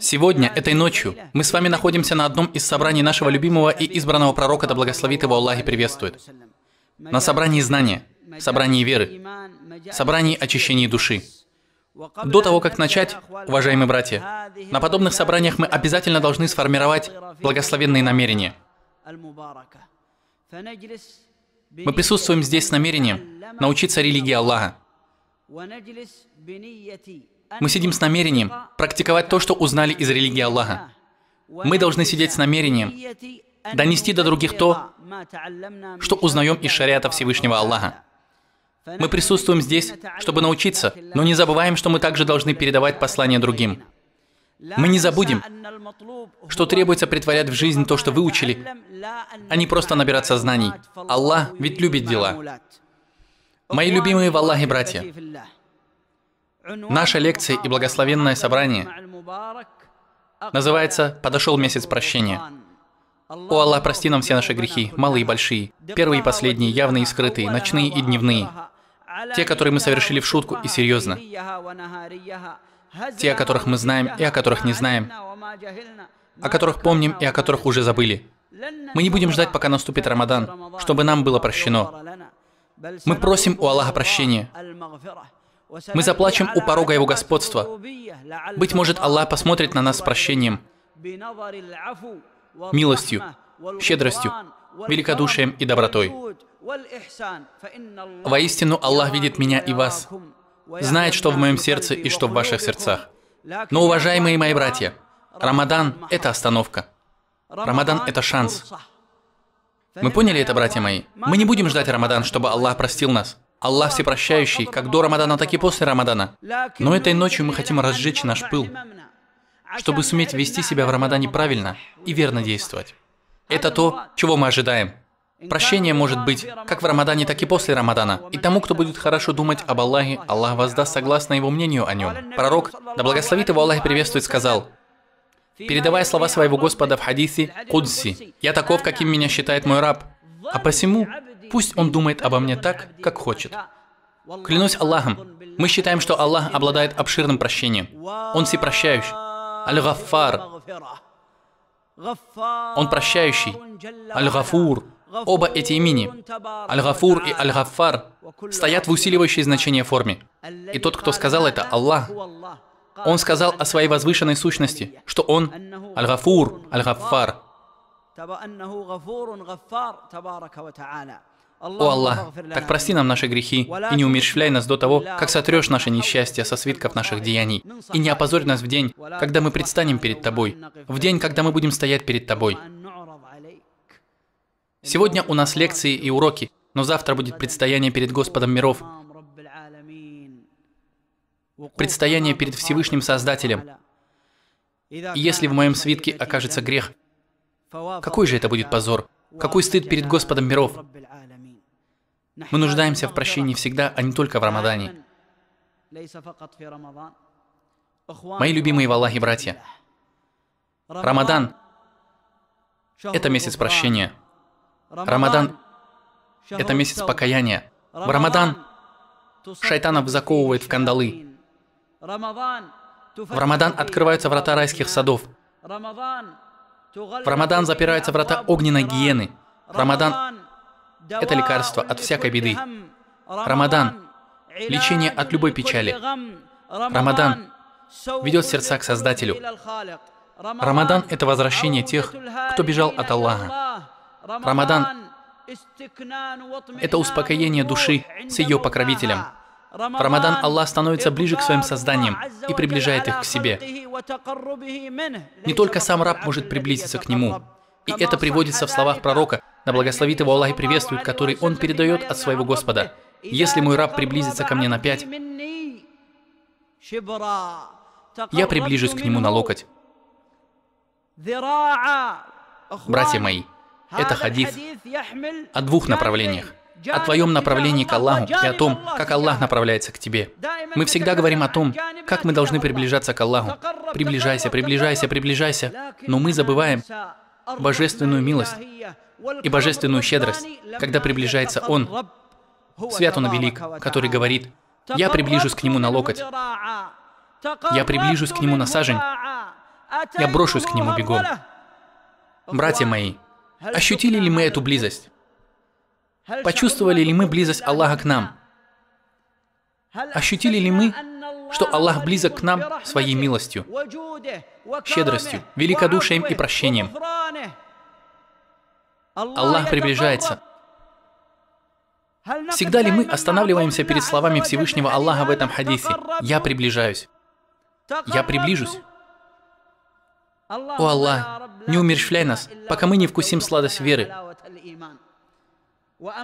Сегодня, этой ночью, мы с вами находимся на одном из собраний нашего любимого и избранного пророка, да благословит его Аллах и приветствует. На собрании знания, собрании веры, собрании очищения души. До того, как начать, уважаемые братья, на подобных собраниях мы обязательно должны сформировать благословенные намерения. Мы присутствуем здесь с намерением научиться религии Аллаха. Мы сидим с намерением практиковать то, что узнали из религии Аллаха. Мы должны сидеть с намерением донести до других то, что узнаем из шариата Всевышнего Аллаха. Мы присутствуем здесь, чтобы научиться, но не забываем, что мы также должны передавать послание другим. Мы не забудем, что требуется притворять в жизнь то, что выучили, а не просто набираться знаний. Аллах ведь любит дела. Мои любимые в Аллахе братья, Наша лекция и благословенное собрание называется «Подошел месяц прощения». О Аллах, прости нам все наши грехи, малые и большие, первые и последние, явные и скрытые, ночные и дневные, те, которые мы совершили в шутку и серьезно, те, о которых мы знаем и о которых не знаем, о которых помним и о которых уже забыли. Мы не будем ждать, пока наступит Рамадан, чтобы нам было прощено. Мы просим у Аллаха прощения. Мы заплачем у порога его господства. Быть может, Аллах посмотрит на нас с прощением, милостью, щедростью, великодушием и добротой. Воистину, Аллах видит меня и вас, знает, что в моем сердце и что в ваших сердцах. Но, уважаемые мои братья, Рамадан – это остановка. Рамадан – это шанс. Мы поняли это, братья мои? Мы не будем ждать Рамадан, чтобы Аллах простил нас. Аллах всепрощающий, как до Рамадана, так и после Рамадана. Но этой ночью мы хотим разжечь наш пыл, чтобы суметь вести себя в Рамадане правильно и верно действовать. Это то, чего мы ожидаем. Прощение может быть как в Рамадане, так и после Рамадана. И тому, кто будет хорошо думать об Аллахе, Аллах воздаст согласно его мнению о нем. Пророк, да благословит его Аллах и приветствует, сказал, передавая слова своего Господа в хадисе «Кудси, «Я таков, каким меня считает мой раб». А посему Пусть он думает обо мне так, как хочет. Клянусь Аллахом, мы считаем, что Аллах обладает обширным прощением. Он всепрощающий. аль гафар Он прощающий. Аль-Гафур. Оба эти имени, Аль-Гафур и аль гафар стоят в усиливающей значение форме. И тот, кто сказал это, Аллах, он сказал о своей возвышенной сущности, что он Аль-Гафур, аль гафар «О Аллах, так прости нам наши грехи и не умерщвляй нас до того, как сотрешь наше несчастье со свитков наших деяний, и не опозорь нас в день, когда мы предстанем перед Тобой, в день, когда мы будем стоять перед Тобой». Сегодня у нас лекции и уроки, но завтра будет предстояние перед Господом миров, предстояние перед Всевышним Создателем. И если в моем свитке окажется грех, какой же это будет позор? Какой стыд перед Господом миров? Мы нуждаемся в прощении всегда, а не только в Рамадане. Мои любимые в Аллахе братья, Рамадан – это месяц прощения. Рамадан – это месяц покаяния. В Рамадан шайтанов заковывает в кандалы. В Рамадан открываются врата райских садов. В Рамадан запираются врата огненной гиены. В Рамадан это лекарство от всякой беды. Рамадан – лечение от любой печали. Рамадан ведет сердца к Создателю. Рамадан – это возвращение тех, кто бежал от Аллаха. Рамадан – это успокоение души с ее покровителем. В Рамадан Аллах становится ближе к своим созданиям и приближает их к себе. Не только сам раб может приблизиться к нему, и это приводится в словах пророка, на благословит его Аллах и приветствует, который он передает от своего Господа. «Если мой раб приблизится ко мне на пять, я приближусь к нему на локоть». Братья мои, это хадис о двух направлениях. О твоем направлении к Аллаху и о том, как Аллах направляется к тебе. Мы всегда говорим о том, как мы должны приближаться к Аллаху. Приближайся, приближайся, приближайся. Но мы забываем, божественную милость и божественную щедрость, когда приближается Он, свят Он велик, который говорит, «Я приближусь к Нему на локоть, я приближусь к Нему на сажень, я брошусь к Нему бегом». Братья мои, ощутили ли мы эту близость? Почувствовали ли мы близость Аллаха к нам? Ощутили ли мы, что Аллах близок к нам своей милостью, щедростью, великодушием и прощением. Аллах приближается. Всегда ли мы останавливаемся перед словами Всевышнего Аллаха в этом хадисе? «Я приближаюсь». «Я приближусь». О Аллах, не умерщвляй нас, пока мы не вкусим сладость веры.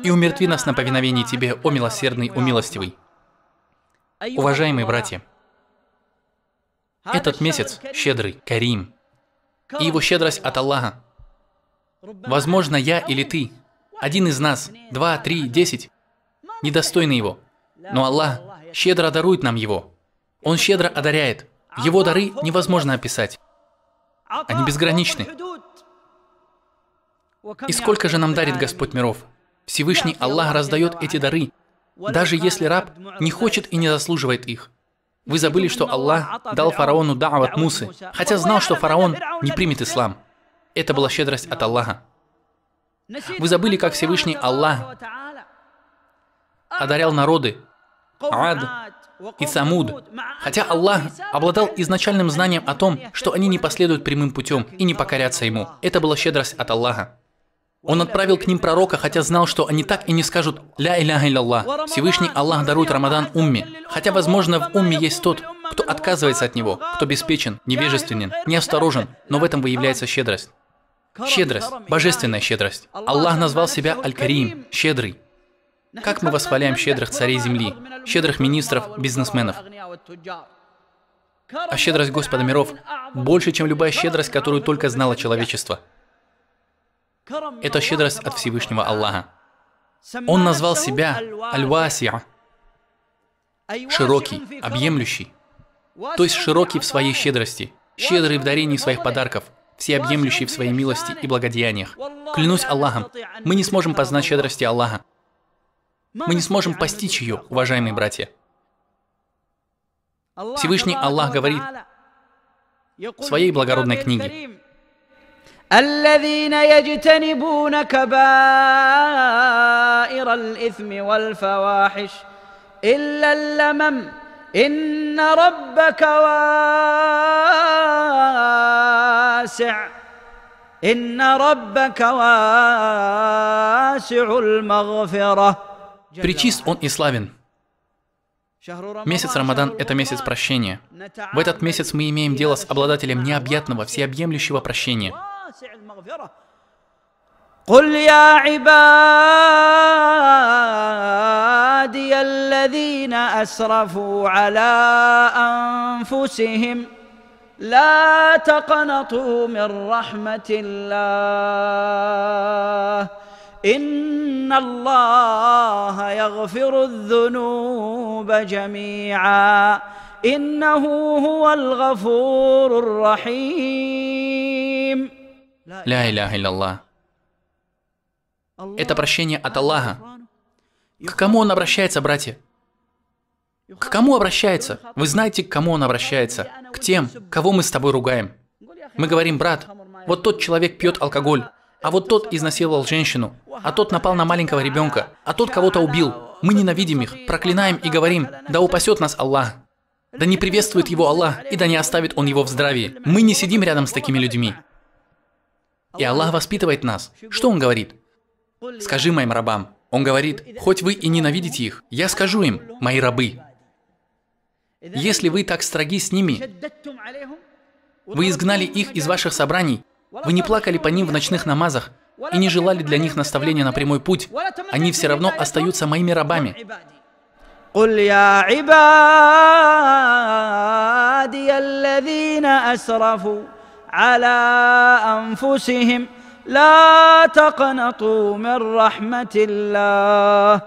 И умертви нас на повиновении Тебе, о милосердный, о милостивый. Уважаемые братья, этот месяц щедрый, Карим, и его щедрость от Аллаха. Возможно, я или ты, один из нас, два, три, десять, недостойны его. Но Аллах щедро дарует нам его. Он щедро одаряет. Его дары невозможно описать. Они безграничны. И сколько же нам дарит Господь миров? Всевышний Аллах раздает эти дары даже если раб не хочет и не заслуживает их. Вы забыли, что Аллах дал фараону дау от Мусы, хотя знал, что фараон не примет ислам. Это была щедрость от Аллаха. Вы забыли, как Всевышний Аллах одарял народы Ад и Самуд, хотя Аллах обладал изначальным знанием о том, что они не последуют прямым путем и не покорятся Ему. Это была щедрость от Аллаха. Он отправил к ним пророка, хотя знал, что они так и не скажут «Ля иляха иляллах». Всевышний Аллах дарует Рамадан умме. Хотя, возможно, в умме есть тот, кто отказывается от него, кто беспечен, невежественен, неосторожен, но в этом выявляется щедрость. Щедрость, божественная щедрость. Аллах назвал себя Аль-Карим, щедрый. Как мы восхваляем щедрых царей земли, щедрых министров, бизнесменов. А щедрость Господа миров больше, чем любая щедрость, которую только знало человечество – это щедрость от Всевышнего Аллаха. Он назвал себя Аль-Васия, широкий, объемлющий, то есть широкий в своей щедрости, щедрый в дарении своих подарков, всеобъемлющий в своей милости и благодеяниях. Клянусь Аллахом, мы не сможем познать щедрости Аллаха. Мы не сможем постичь ее, уважаемые братья. Всевышний Аллах говорит в своей благородной книге, الذين يجتنبون كبائر الإثم والفواحش إلا اللمم إن ربك واسع إن ربك واسع المغفرة Причист он и славен. Месяц Рамадан – это месяц прощения. В этот месяц мы имеем дело с обладателем необъятного, всеобъемлющего прощения – مغفرة قل يا عبادي الذين أسرفوا على أنفسهم لا تقنطوا من رحمة الله إن الله يغفر الذنوب جميعا إنه هو الغفور الرحيم Ля иляха илля Это прощение от Аллаха. К кому он обращается, братья? К кому обращается? Вы знаете, к кому он обращается? К тем, кого мы с тобой ругаем. Мы говорим, брат, вот тот человек пьет алкоголь, а вот тот изнасиловал женщину, а тот напал на маленького ребенка, а тот кого-то убил. Мы ненавидим их, проклинаем и говорим, да упасет нас Аллах. Да не приветствует его Аллах, и да не оставит он его в здравии. Мы не сидим рядом с такими людьми. И Аллах воспитывает нас. Что Он говорит? Скажи моим рабам. Он говорит, хоть вы и ненавидите их, я скажу им, мои рабы. Если вы так строги с ними, вы изгнали их из ваших собраний, вы не плакали по ним в ночных намазах и не желали для них наставления на прямой путь, они все равно остаются моими рабами. قل يا عبادي الذين أسرفوا على أنفسهم لا تقنطوا من رحمة الله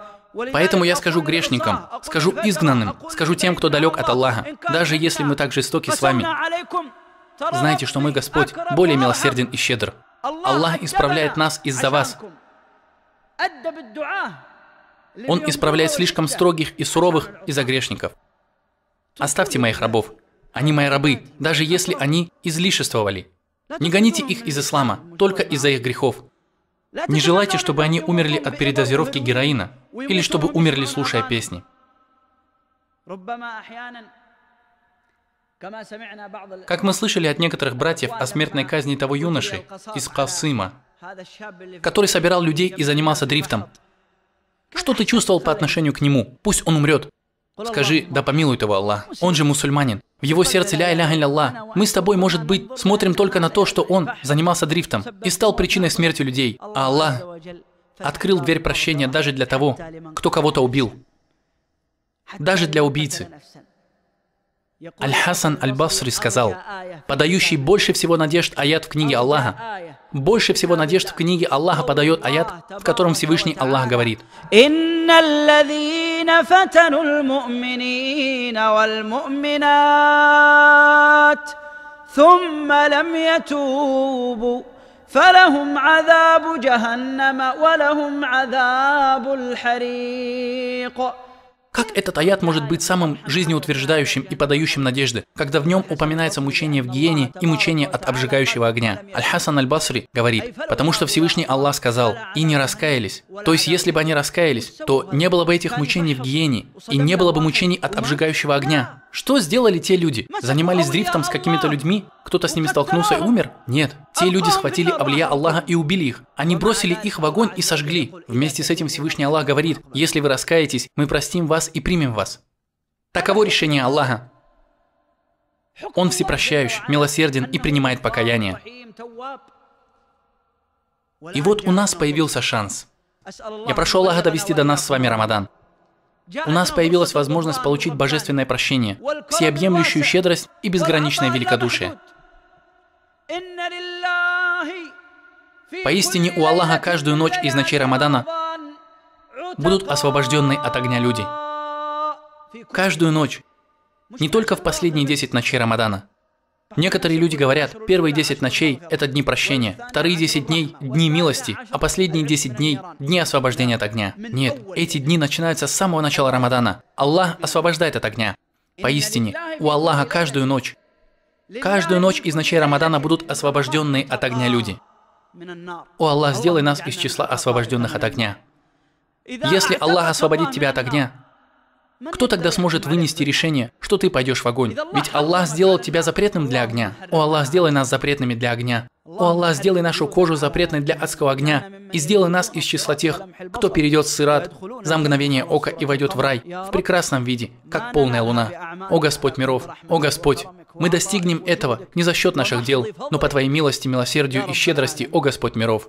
Поэтому я скажу грешникам, скажу изгнанным, скажу тем, кто далек от Аллаха, даже если мы так жестоки с вами. Знайте, что мы, Господь, более милосерден и щедр. Аллах исправляет нас из-за вас. Он исправляет слишком строгих и суровых из-за грешников. Оставьте моих рабов, они мои рабы, даже если они излишествовали. Не гоните их из ислама, только из-за их грехов. Не желайте, чтобы они умерли от передозировки героина или чтобы умерли, слушая песни. Как мы слышали от некоторых братьев о смертной казни того юноши из Касыма, который собирал людей и занимался дрифтом. Что ты чувствовал по отношению к нему? Пусть он умрет. Скажи, да помилует его Аллах. Он же мусульманин. В его сердце ля иля Аллах. Мы с тобой, может быть, смотрим только на то, что он занимался дрифтом и стал причиной смерти людей. А Аллах открыл дверь прощения даже для того, кто кого-то убил. Даже для убийцы. Аль-Хасан Аль-Басри сказал, подающий больше всего надежд аят в книге Аллаха, Больше всего надежд в книге Аллаха подает аят, в котором Всевышний Аллах говорит. فلهم عذاب جهنم ولهم عذاب الحريق Как этот аят может быть самым жизнеутверждающим и подающим надежды, когда в нем упоминается мучение в гиене и мучение от обжигающего огня? Аль-Хасан Аль-Басри говорит, потому что Всевышний Аллах сказал, и не раскаялись. То есть, если бы они раскаялись, то не было бы этих мучений в гиене, и не было бы мучений от обжигающего огня. Что сделали те люди? Занимались дрифтом с какими-то людьми? Кто-то с ними ну, столкнулся и умер? Нет. Те люди схватили Авлия Аллаха и убили их. Они ну бросили их в огонь и сожгли. Вместе с этим Всевышний Аллах говорит, если вы раскаетесь, мы простим вас и примем вас. Таково решение Аллаха. Он всепрощающий, милосерден и принимает покаяние. И вот у нас появился шанс. Я прошу Аллаха довести до нас с вами Рамадан. У нас появилась возможность получить божественное прощение, всеобъемлющую щедрость и безграничное великодушие. Поистине у Аллаха каждую ночь из ночей Рамадана будут освобождены от огня люди. Каждую ночь. Не только в последние 10 ночей Рамадана. Некоторые люди говорят, первые 10 ночей – это дни прощения, вторые 10 дней – дни милости, а последние 10 дней – дни освобождения от огня. Нет, эти дни начинаются с самого начала Рамадана. Аллах освобождает от огня. Поистине, у Аллаха каждую ночь Каждую ночь из ночей Рамадана будут освобожденные от огня люди. О Аллах, сделай нас из числа освобожденных от огня. Если Аллах освободит тебя от огня, кто тогда сможет вынести решение, что ты пойдешь в огонь? Ведь Аллах сделал тебя запретным для огня. О Аллах, сделай нас запретными для огня. О Аллах, сделай нашу кожу запретной для адского огня. И сделай нас из числа тех, кто перейдет сират за мгновение ока и войдет в рай в прекрасном виде, как полная луна. О Господь миров, о Господь, мы достигнем этого не за счет наших дел, но по Твоей милости, милосердию и щедрости, о Господь миров.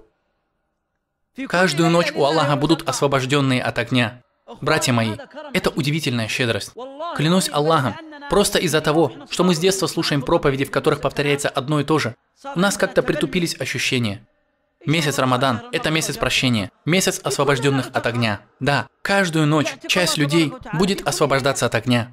Каждую ночь у Аллаха будут освобожденные от огня. Братья мои, это удивительная щедрость. Клянусь Аллахом, просто из-за того, что мы с детства слушаем проповеди, в которых повторяется одно и то же, у нас как-то притупились ощущения. Месяц Рамадан – это месяц прощения, месяц освобожденных от огня. Да, каждую ночь часть людей будет освобождаться от огня.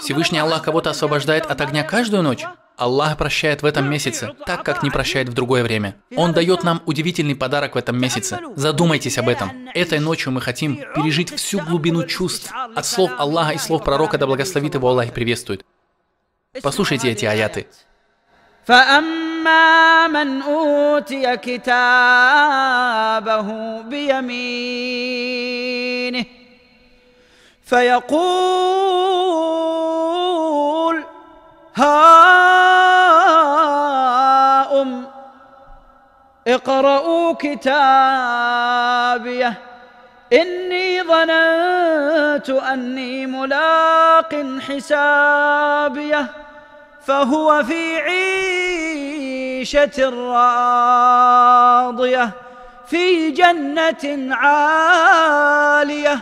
Всевышний Аллах кого-то освобождает от огня каждую ночь. Аллах прощает в этом месяце, так как не прощает в другое время. Он дает нам удивительный подарок в этом месяце. Задумайтесь об этом. Этой ночью мы хотим пережить всю глубину чувств от слов Аллаха и слов пророка, да благословит его Аллах и приветствует. Послушайте эти аяты. فأما ها أم اقرؤوا كتابيه إني ظننت أني ملاق حسابيه فهو في عيشة راضية في جنة عالية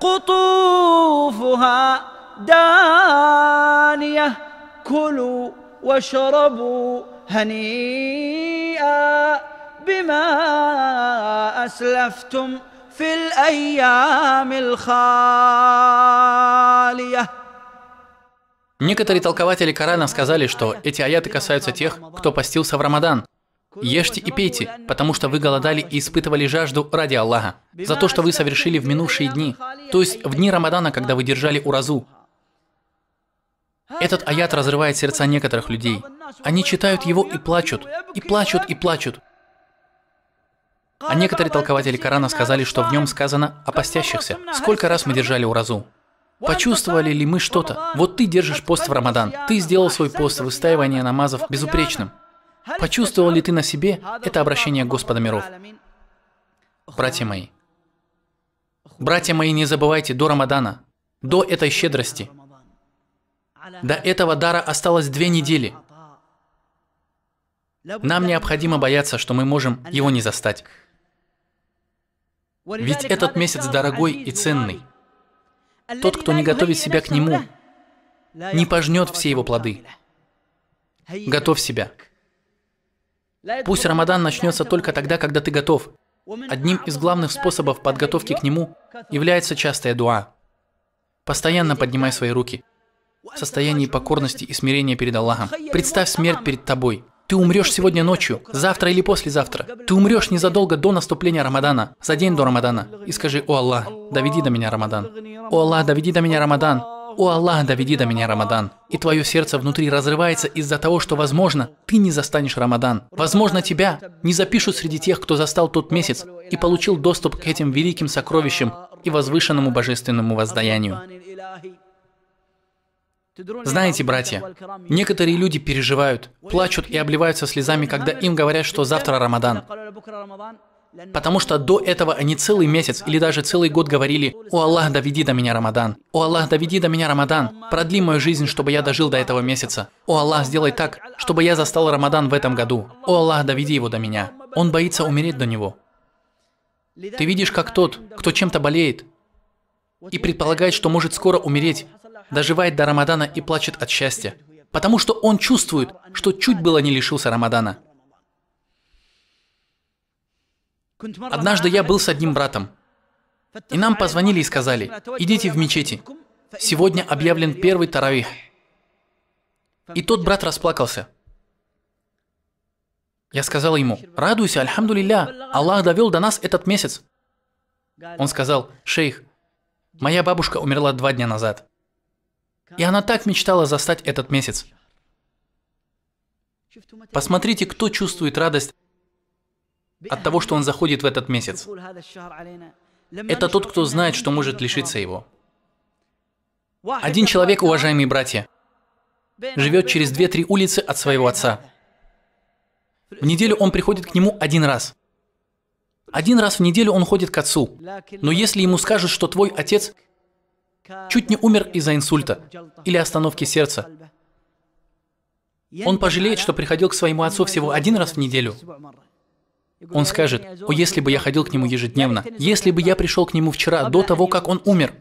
قطوفها دانيه كلوا واشربوا هنيئا بما اسلفتم في الايام الخاليه Некоторые толкователи Корана сказали, что эти аяты касаются тех, кто постился в Рамадан. «Ешьте и пейте, потому что вы голодали и испытывали жажду ради Аллаха, за то, что вы совершили в минувшие дни, то есть в дни Рамадана, когда вы держали уразу, этот аят разрывает сердца некоторых людей. Они читают его и плачут, и плачут, и плачут. А некоторые толкователи Корана сказали, что в нем сказано о постящихся. Сколько раз мы держали уразу? Почувствовали ли мы что-то? Вот ты держишь пост в Рамадан, ты сделал свой пост выстаивания намазов безупречным. Почувствовал ли ты на себе это обращение Господа миров? Братья мои, братья мои, не забывайте до Рамадана, до этой щедрости, до этого дара осталось две недели. Нам необходимо бояться, что мы можем его не застать. Ведь этот месяц дорогой и ценный. Тот, кто не готовит себя к нему, не пожнет все его плоды. Готовь себя. Пусть Рамадан начнется только тогда, когда ты готов. Одним из главных способов подготовки к нему является частая дуа. Постоянно поднимай свои руки – в состоянии покорности и смирения перед Аллахом. Представь смерть перед тобой. Ты умрешь сегодня ночью, завтра или послезавтра. Ты умрешь незадолго до наступления Рамадана, за день до Рамадана. И скажи, «О Аллах, доведи до меня Рамадан». «О Аллах, доведи до меня Рамадан». «О Аллах, доведи до меня Рамадан». И твое сердце внутри разрывается из-за того, что, возможно, ты не застанешь Рамадан. Возможно, тебя не запишут среди тех, кто застал тот месяц и получил доступ к этим великим сокровищам и возвышенному божественному воздаянию. Знаете, братья, некоторые люди переживают, плачут и обливаются слезами, когда им говорят, что завтра Рамадан. Потому что до этого они целый месяц или даже целый год говорили, «О Аллах, доведи до меня Рамадан! О Аллах, доведи до меня Рамадан! Продли мою жизнь, чтобы я дожил до этого месяца! О Аллах, сделай так, чтобы я застал Рамадан в этом году! О Аллах, доведи его до меня!» Он боится умереть до него. Ты видишь, как тот, кто чем-то болеет, и предполагает, что может скоро умереть, доживает до Рамадана и плачет от счастья, потому что он чувствует, что чуть было не лишился Рамадана. Однажды я был с одним братом, и нам позвонили и сказали, идите в мечети, сегодня объявлен первый таравих. И тот брат расплакался. Я сказал ему, радуйся, альхамду Аллах довел до нас этот месяц. Он сказал, шейх, моя бабушка умерла два дня назад. И она так мечтала застать этот месяц. Посмотрите, кто чувствует радость от того, что он заходит в этот месяц. Это тот, кто знает, что может лишиться его. Один человек, уважаемые братья, живет через 2-3 улицы от своего отца. В неделю он приходит к нему один раз. Один раз в неделю он ходит к отцу. Но если ему скажут, что твой отец чуть не умер из-за инсульта или остановки сердца. Он пожалеет, что приходил к своему отцу всего один раз в неделю. Он скажет, «О, если бы я ходил к нему ежедневно, если бы я пришел к нему вчера, до того, как он умер,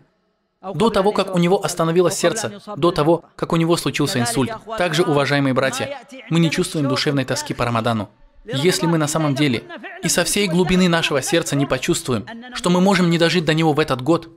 до того, как у него остановилось сердце, до того, как у него случился инсульт. Также, уважаемые братья, мы не чувствуем душевной тоски по Рамадану. Если мы на самом деле и со всей глубины нашего сердца не почувствуем, что мы можем не дожить до него в этот год,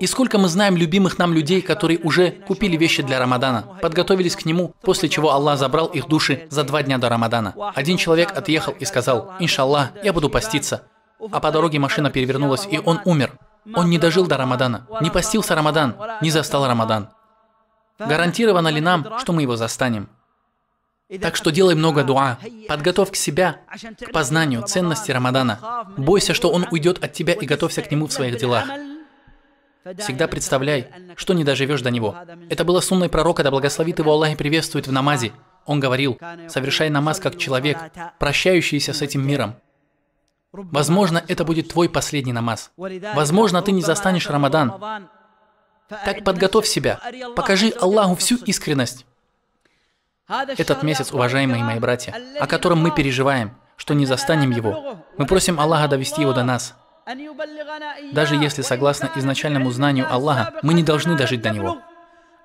и сколько мы знаем любимых нам людей, которые уже купили вещи для Рамадана, подготовились к нему, после чего Аллах забрал их души за два дня до Рамадана. Один человек отъехал и сказал, «Иншаллах, я буду поститься». А по дороге машина перевернулась, и он умер. Он не дожил до Рамадана, не постился Рамадан, не застал Рамадан. Гарантировано ли нам, что мы его застанем? Так что делай много дуа, подготовь к себя к познанию ценности Рамадана. Бойся, что он уйдет от тебя и готовься к нему в своих делах. Всегда представляй, что не доживешь до него. Это было сунной пророка, да благословит его Аллах и приветствует в намазе. Он говорил, совершай намаз как человек, прощающийся с этим миром. Возможно, это будет твой последний намаз. Возможно, ты не застанешь Рамадан. Так подготовь себя. Покажи Аллаху всю искренность. Этот месяц, уважаемые мои братья, о котором мы переживаем, что не застанем его, мы просим Аллаха довести его до нас. Даже если, согласно изначальному знанию Аллаха, мы не должны дожить до Него.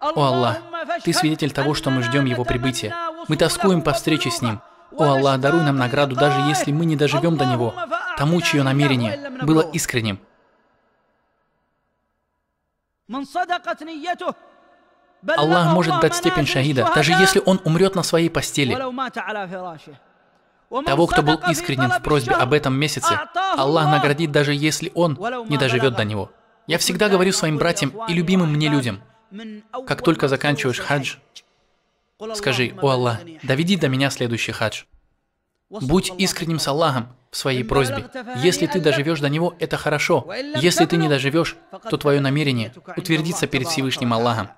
О Аллах, Ты свидетель того, что мы ждем Его прибытия. Мы тоскуем по встрече с Ним. О Аллах, даруй нам награду, даже если мы не доживем до Него, тому, чье намерение было искренним. Аллах может дать степень шахида, даже если он умрет на своей постели. Того, кто был искренен в просьбе об этом месяце, а Аллах наградит даже если он не доживет до него. Я всегда говорю своим братьям и любимым мне людям, как только заканчиваешь хадж, скажи, «О Аллах, доведи до меня следующий хадж». Будь искренним с Аллахом в своей просьбе. Если ты доживешь до него, это хорошо. Если ты не доживешь, то твое намерение утвердится перед Всевышним Аллахом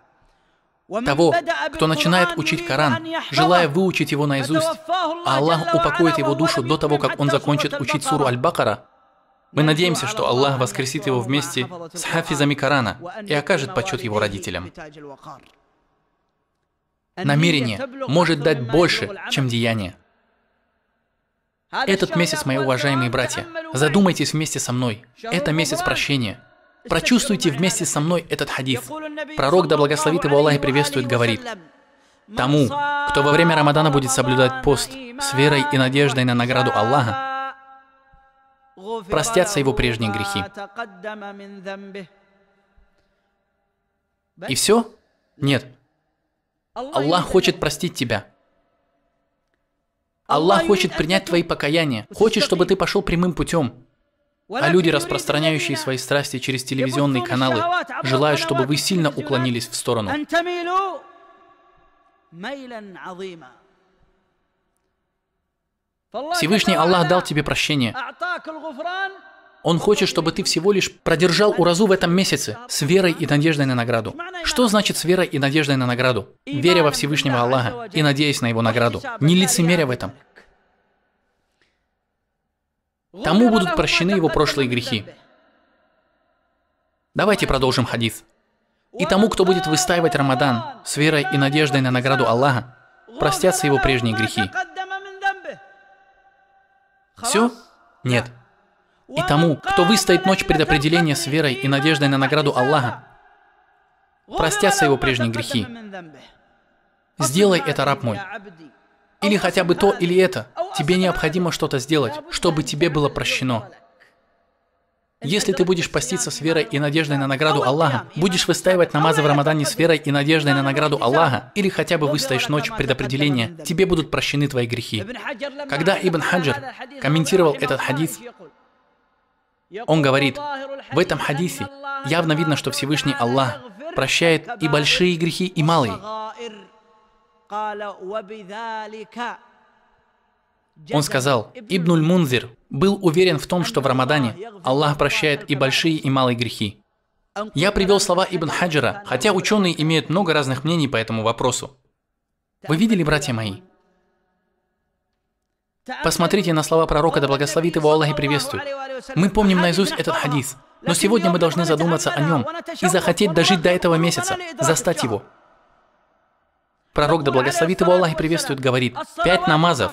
того, кто начинает учить Коран, желая выучить его наизусть, а Аллах упокоит его душу до того, как он закончит учить суру Аль-Бакара, мы надеемся, что Аллах воскресит его вместе с хафизами Корана и окажет почет его родителям. Намерение может дать больше, чем деяние. Этот месяц, мои уважаемые братья, задумайтесь вместе со мной. Это месяц прощения. Прочувствуйте вместе со мной этот хадис. Пророк, да благословит его Аллах и приветствует, говорит, «Тому, кто во время Рамадана будет соблюдать пост с верой и надеждой на награду Аллаха, простятся его прежние грехи». И все? Нет. Аллах хочет простить тебя. Аллах хочет принять твои покаяния, хочет, чтобы ты пошел прямым путем. А люди, распространяющие свои страсти через телевизионные каналы, желают, чтобы вы сильно уклонились в сторону. Всевышний Аллах дал тебе прощение. Он хочет, чтобы ты всего лишь продержал уразу в этом месяце с верой и надеждой на награду. Что значит с верой и надеждой на награду? Веря во Всевышнего Аллаха и надеясь на его награду. Не лицемеря в этом тому будут прощены его прошлые грехи. Давайте продолжим хадис. И тому, кто будет выстаивать Рамадан с верой и надеждой на награду Аллаха, простятся его прежние грехи. Все? Нет. И тому, кто выстоит ночь предопределения с верой и надеждой на награду Аллаха, простятся его прежние грехи. Сделай это, раб мой. Или хотя бы то или это. Тебе необходимо что-то сделать, чтобы тебе было прощено. Если ты будешь поститься с верой и надеждой на награду Аллаха, будешь выстаивать намазы в Рамадане с верой и надеждой на награду Аллаха, или хотя бы выстоишь ночь предопределения, тебе будут прощены твои грехи. Когда Ибн Хаджар комментировал этот хадис, он говорит, в этом хадисе явно видно, что Всевышний Аллах прощает и большие грехи, и малые. Он сказал, Ибнуль Мунзир был уверен в том, что в Рамадане Аллах прощает и большие, и малые грехи. Я привел слова Ибн Хаджара, хотя ученые имеют много разных мнений по этому вопросу. Вы видели, братья мои? Посмотрите на слова пророка, да благословит его Аллах и приветствует. Мы помним наизусть этот хадис, но сегодня мы должны задуматься о нем и захотеть дожить до этого месяца, застать его, Пророк, да благословит его Аллах и приветствует, говорит, пять намазов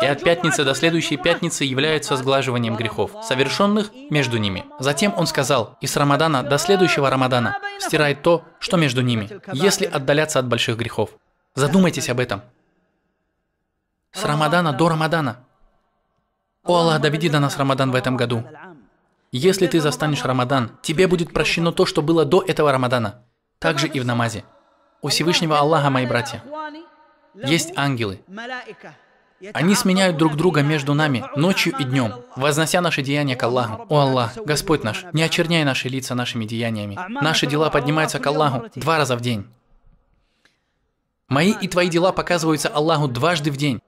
и от пятницы до следующей пятницы являются сглаживанием грехов, совершенных между ними. Затем он сказал, и с Рамадана до следующего Рамадана стирает то, что между ними, если отдаляться от больших грехов. Задумайтесь об этом. С Рамадана до Рамадана. О Аллах, доведи до нас Рамадан в этом году. Если ты застанешь Рамадан, тебе будет прощено то, что было до этого Рамадана. Также и в намазе. У Всевышнего Аллаха, мои братья, есть ангелы. Они сменяют друг друга между нами ночью и днем, вознося наши деяния к Аллаху. О Аллах, Господь наш, не очерняй наши лица нашими деяниями. Наши дела поднимаются к Аллаху два раза в день. Мои и твои дела показываются Аллаху дважды в день.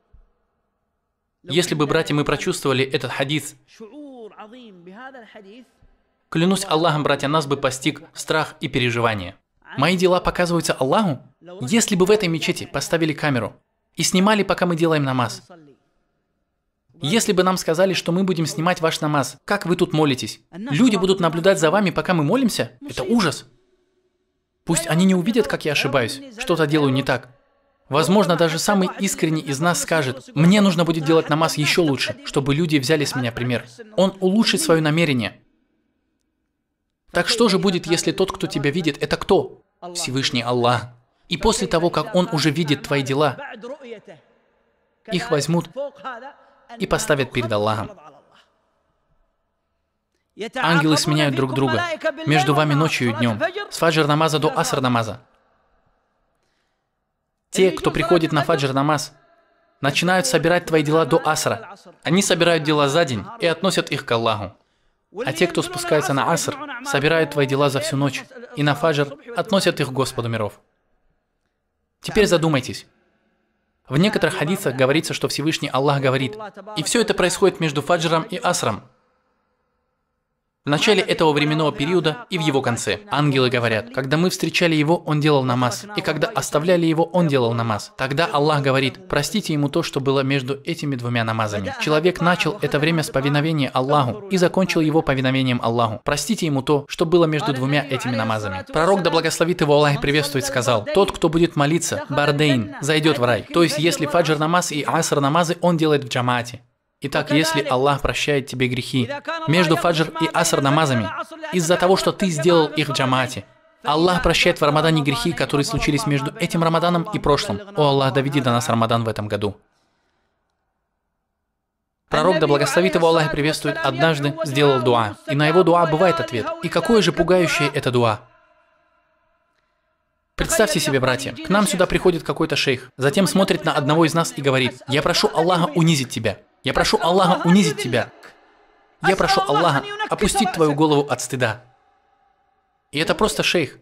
Если бы, братья, мы прочувствовали этот хадис, клянусь Аллахом, братья, нас бы постиг страх и переживание. Мои дела показываются Аллаху? Если бы в этой мечети поставили камеру и снимали, пока мы делаем намаз, если бы нам сказали, что мы будем снимать ваш намаз, как вы тут молитесь? Люди будут наблюдать за вами, пока мы молимся? Это ужас. Пусть они не увидят, как я ошибаюсь, что-то делаю не так. Возможно, даже самый искренний из нас скажет, мне нужно будет делать намаз еще лучше, чтобы люди взяли с меня пример. Он улучшит свое намерение. Так что же будет, если тот, кто тебя видит, это кто? Всевышний Аллах. И после того, как Он уже видит твои дела, их возьмут и поставят перед Аллахом. Ангелы сменяют друг друга между вами ночью и днем, с фаджр намаза до аср намаза. Те, кто приходит на фаджр намаз, начинают собирать твои дела до асра. Они собирают дела за день и относят их к Аллаху. А те, кто спускается на Аср, собирают твои дела за всю ночь и на фаджр относят их к Господу миров. Теперь задумайтесь. В некоторых хадисах говорится, что Всевышний Аллах говорит, и все это происходит между Фаджром и Асром, в начале этого временного периода и в его конце. Ангелы говорят, когда мы встречали его, он делал намаз, и когда оставляли его, он делал намаз. Тогда Аллах говорит, простите ему то, что было между этими двумя намазами. Человек начал это время с повиновения Аллаху и закончил его повиновением Аллаху. Простите ему то, что было между двумя этими намазами. Пророк, да благословит его Аллах и приветствует, сказал, тот, кто будет молиться, бардейн, зайдет в рай. То есть, если фаджр намаз и аср намазы он делает в джамаате, Итак, если Аллах прощает тебе грехи между фаджр и аср намазами из-за того, что ты сделал их в джамаате, Аллах прощает в Рамадане грехи, которые случились между этим Рамаданом и прошлым. О Аллах, доведи до нас Рамадан в этом году. Пророк, да благословит его Аллах и приветствует, однажды сделал дуа. И на его дуа бывает ответ. И какое же пугающее это дуа. Представьте себе, братья, к нам сюда приходит какой-то шейх, затем смотрит на одного из нас и говорит, «Я прошу Аллаха унизить тебя». Я прошу Аллаха унизить тебя. Я прошу Аллаха опустить твою голову от стыда. И это просто шейх.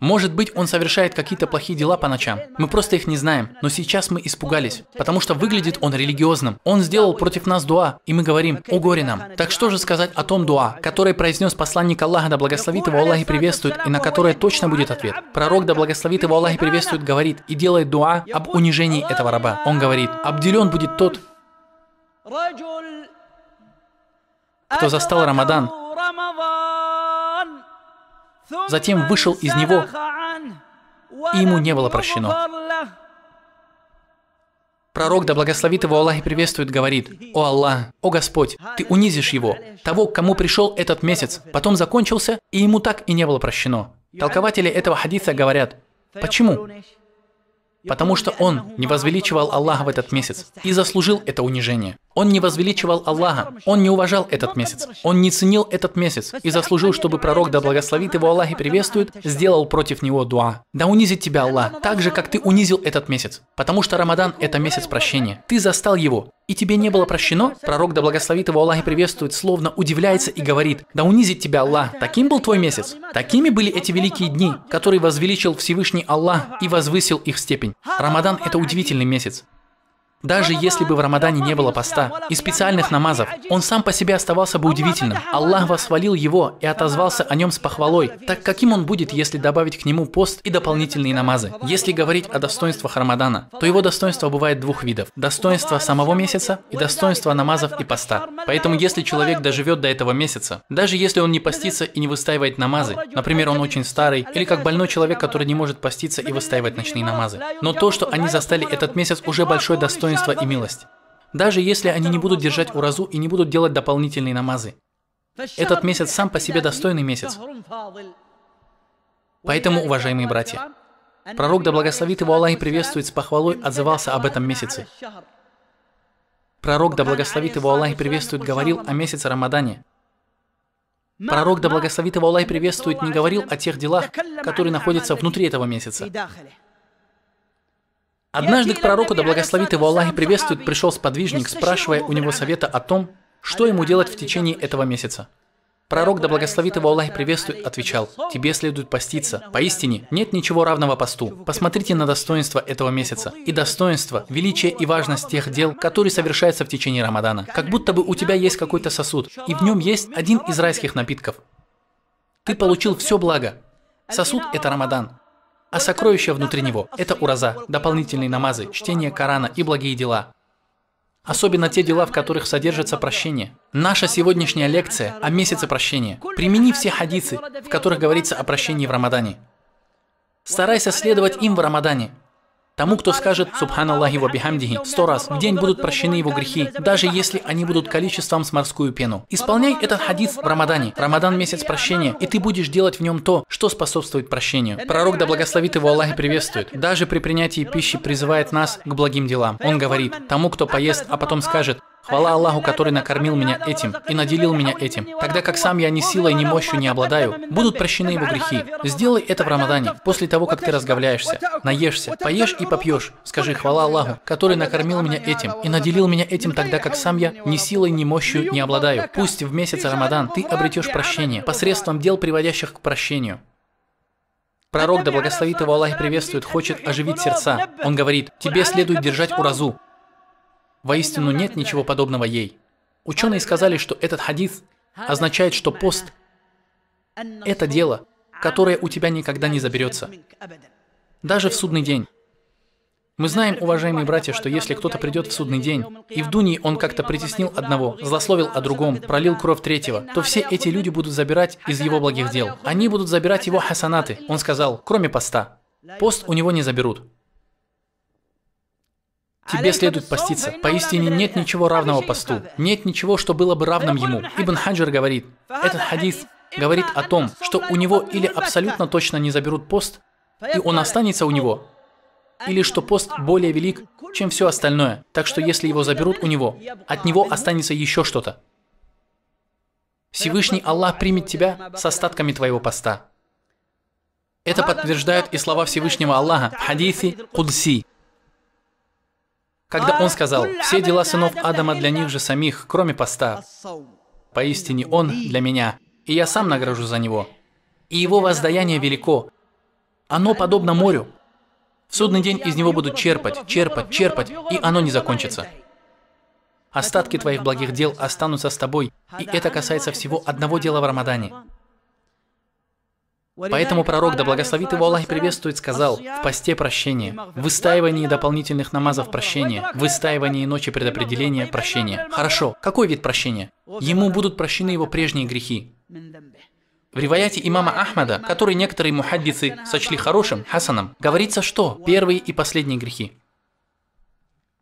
Может быть, он совершает какие-то плохие дела по ночам. Мы просто их не знаем, но сейчас мы испугались, потому что выглядит он религиозным. Он сделал против нас дуа, и мы говорим, о горе нам. Так что же сказать о том дуа, который произнес посланник Аллаха, да благословит его Аллах и приветствует, и на которое точно будет ответ. Пророк, да благословит его Аллах и приветствует, говорит и делает дуа об унижении этого раба. Он говорит, обделен будет тот, кто застал Рамадан, затем вышел из него, и ему не было прощено. Пророк, да благословит его Аллах и приветствует, говорит, «О Аллах, о Господь, Ты унизишь его, того, к кому пришел этот месяц, потом закончился, и ему так и не было прощено». Толкователи этого хадиса говорят, почему? Потому что он не возвеличивал Аллаха в этот месяц и заслужил это унижение. Он не возвеличивал Аллаха, он не уважал этот месяц, он не ценил этот месяц и заслужил, чтобы пророк, да благословит его Аллах и приветствует, сделал против него дуа. Да унизит тебя Аллах, так же, как ты унизил этот месяц, потому что Рамадан – это месяц прощения. Ты застал его, и тебе не было прощено? Пророк, да благословит его Аллах и приветствует, словно удивляется и говорит, да унизит тебя Аллах, таким был твой месяц? Такими были эти великие дни, которые возвеличил Всевышний Аллах и возвысил их степень. Рамадан – это удивительный месяц. Даже если бы в Рамадане не было поста и специальных намазов, он сам по себе оставался бы удивительным. Аллах восхвалил его и отозвался о нем с похвалой. Так каким он будет, если добавить к нему пост и дополнительные намазы? Если говорить о достоинствах Рамадана, то его достоинство бывает двух видов. Достоинство самого месяца и достоинство намазов и поста. Поэтому если человек доживет до этого месяца, даже если он не постится и не выстаивает намазы, например, он очень старый, или как больной человек, который не может поститься и выстаивать ночные намазы, но то, что они застали этот месяц, уже большое достоинство достоинство и милость. Даже если они не будут держать уразу и не будут делать дополнительные намазы. Этот месяц сам по себе достойный месяц. Поэтому, уважаемые братья, пророк, да благословит его Аллах и приветствует с похвалой, отзывался об этом месяце. Пророк, да благословит его Аллах и приветствует, говорил о месяце Рамадане. Пророк, да благословит его Аллах и приветствует, не говорил о тех делах, которые находятся внутри этого месяца. Однажды к пророку, да благословит его Аллах и приветствует, пришел сподвижник, спрашивая у него совета о том, что ему делать в течение этого месяца. Пророк, да благословит его Аллах и приветствует, отвечал, «Тебе следует поститься. Поистине, нет ничего равного посту. Посмотрите на достоинство этого месяца. И достоинство, величие и важность тех дел, которые совершаются в течение Рамадана. Как будто бы у тебя есть какой-то сосуд, и в нем есть один из райских напитков. Ты получил все благо. Сосуд – это Рамадан а сокровища внутри него – это ураза, дополнительные намазы, чтение Корана и благие дела. Особенно те дела, в которых содержится прощение. Наша сегодняшняя лекция о месяце прощения. Примени все хадисы, в которых говорится о прощении в Рамадане. Старайся следовать им в Рамадане – Тому, кто скажет «Субханаллахи ва бихамдихи» сто раз, в день будут прощены его грехи, даже если они будут количеством с морскую пену. Исполняй этот хадис в Рамадане. Рамадан – месяц прощения, и ты будешь делать в нем то, что способствует прощению. Пророк, да благословит его Аллах и приветствует, даже при принятии пищи призывает нас к благим делам. Он говорит, тому, кто поест, а потом скажет Хвала Аллаху, который накормил меня этим и наделил меня этим. Тогда как сам я ни силой, ни мощью не обладаю, будут прощены его грехи. Сделай это в Рамадане, после того, как ты разговляешься. Наешься, поешь и попьешь. Скажи «Хвала Аллаху, который накормил меня этим и наделил меня этим, тогда как сам я ни силой, ни мощью не обладаю». Пусть в месяц Рамадан ты обретешь прощение посредством дел, приводящих к прощению. Пророк, да благословит его Аллах и приветствует, хочет оживить сердца. Он говорит, «Тебе следует держать уразу, Воистину нет ничего подобного ей. Ученые сказали, что этот хадис означает, что пост – это дело, которое у тебя никогда не заберется. Даже в судный день. Мы знаем, уважаемые братья, что если кто-то придет в судный день, и в Дунии он как-то притеснил одного, злословил о другом, пролил кровь третьего, то все эти люди будут забирать из его благих дел. Они будут забирать его хасанаты, он сказал, кроме поста. Пост у него не заберут. Тебе следует поститься. Поистине нет ничего равного посту. Нет ничего, что было бы равным ему. Ибн Хаджар говорит, этот хадис говорит о том, что у него или абсолютно точно не заберут пост, и он останется у него, или что пост более велик, чем все остальное. Так что если его заберут у него, от него останется еще что-то. Всевышний Аллах примет тебя с остатками твоего поста. Это подтверждают и слова Всевышнего Аллаха в хадисе Кудси когда он сказал, «Все дела сынов Адама для них же самих, кроме поста. Поистине он для меня, и я сам награжу за него. И его воздаяние велико. Оно подобно морю. В судный день из него будут черпать, черпать, черпать, и оно не закончится. Остатки твоих благих дел останутся с тобой, и это касается всего одного дела в Рамадане. Поэтому пророк, да благословит его Аллах и приветствует, а сказал, в посте прощения, в выстаивании дополнительных намазов прощения, в выстаивании ночи предопределения прощения. Хорошо, какой вид прощения? Ему будут прощены его прежние грехи. В риваяте имама Ахмада, который некоторые мухаддицы сочли хорошим, хасаном, говорится, что первые и последние грехи.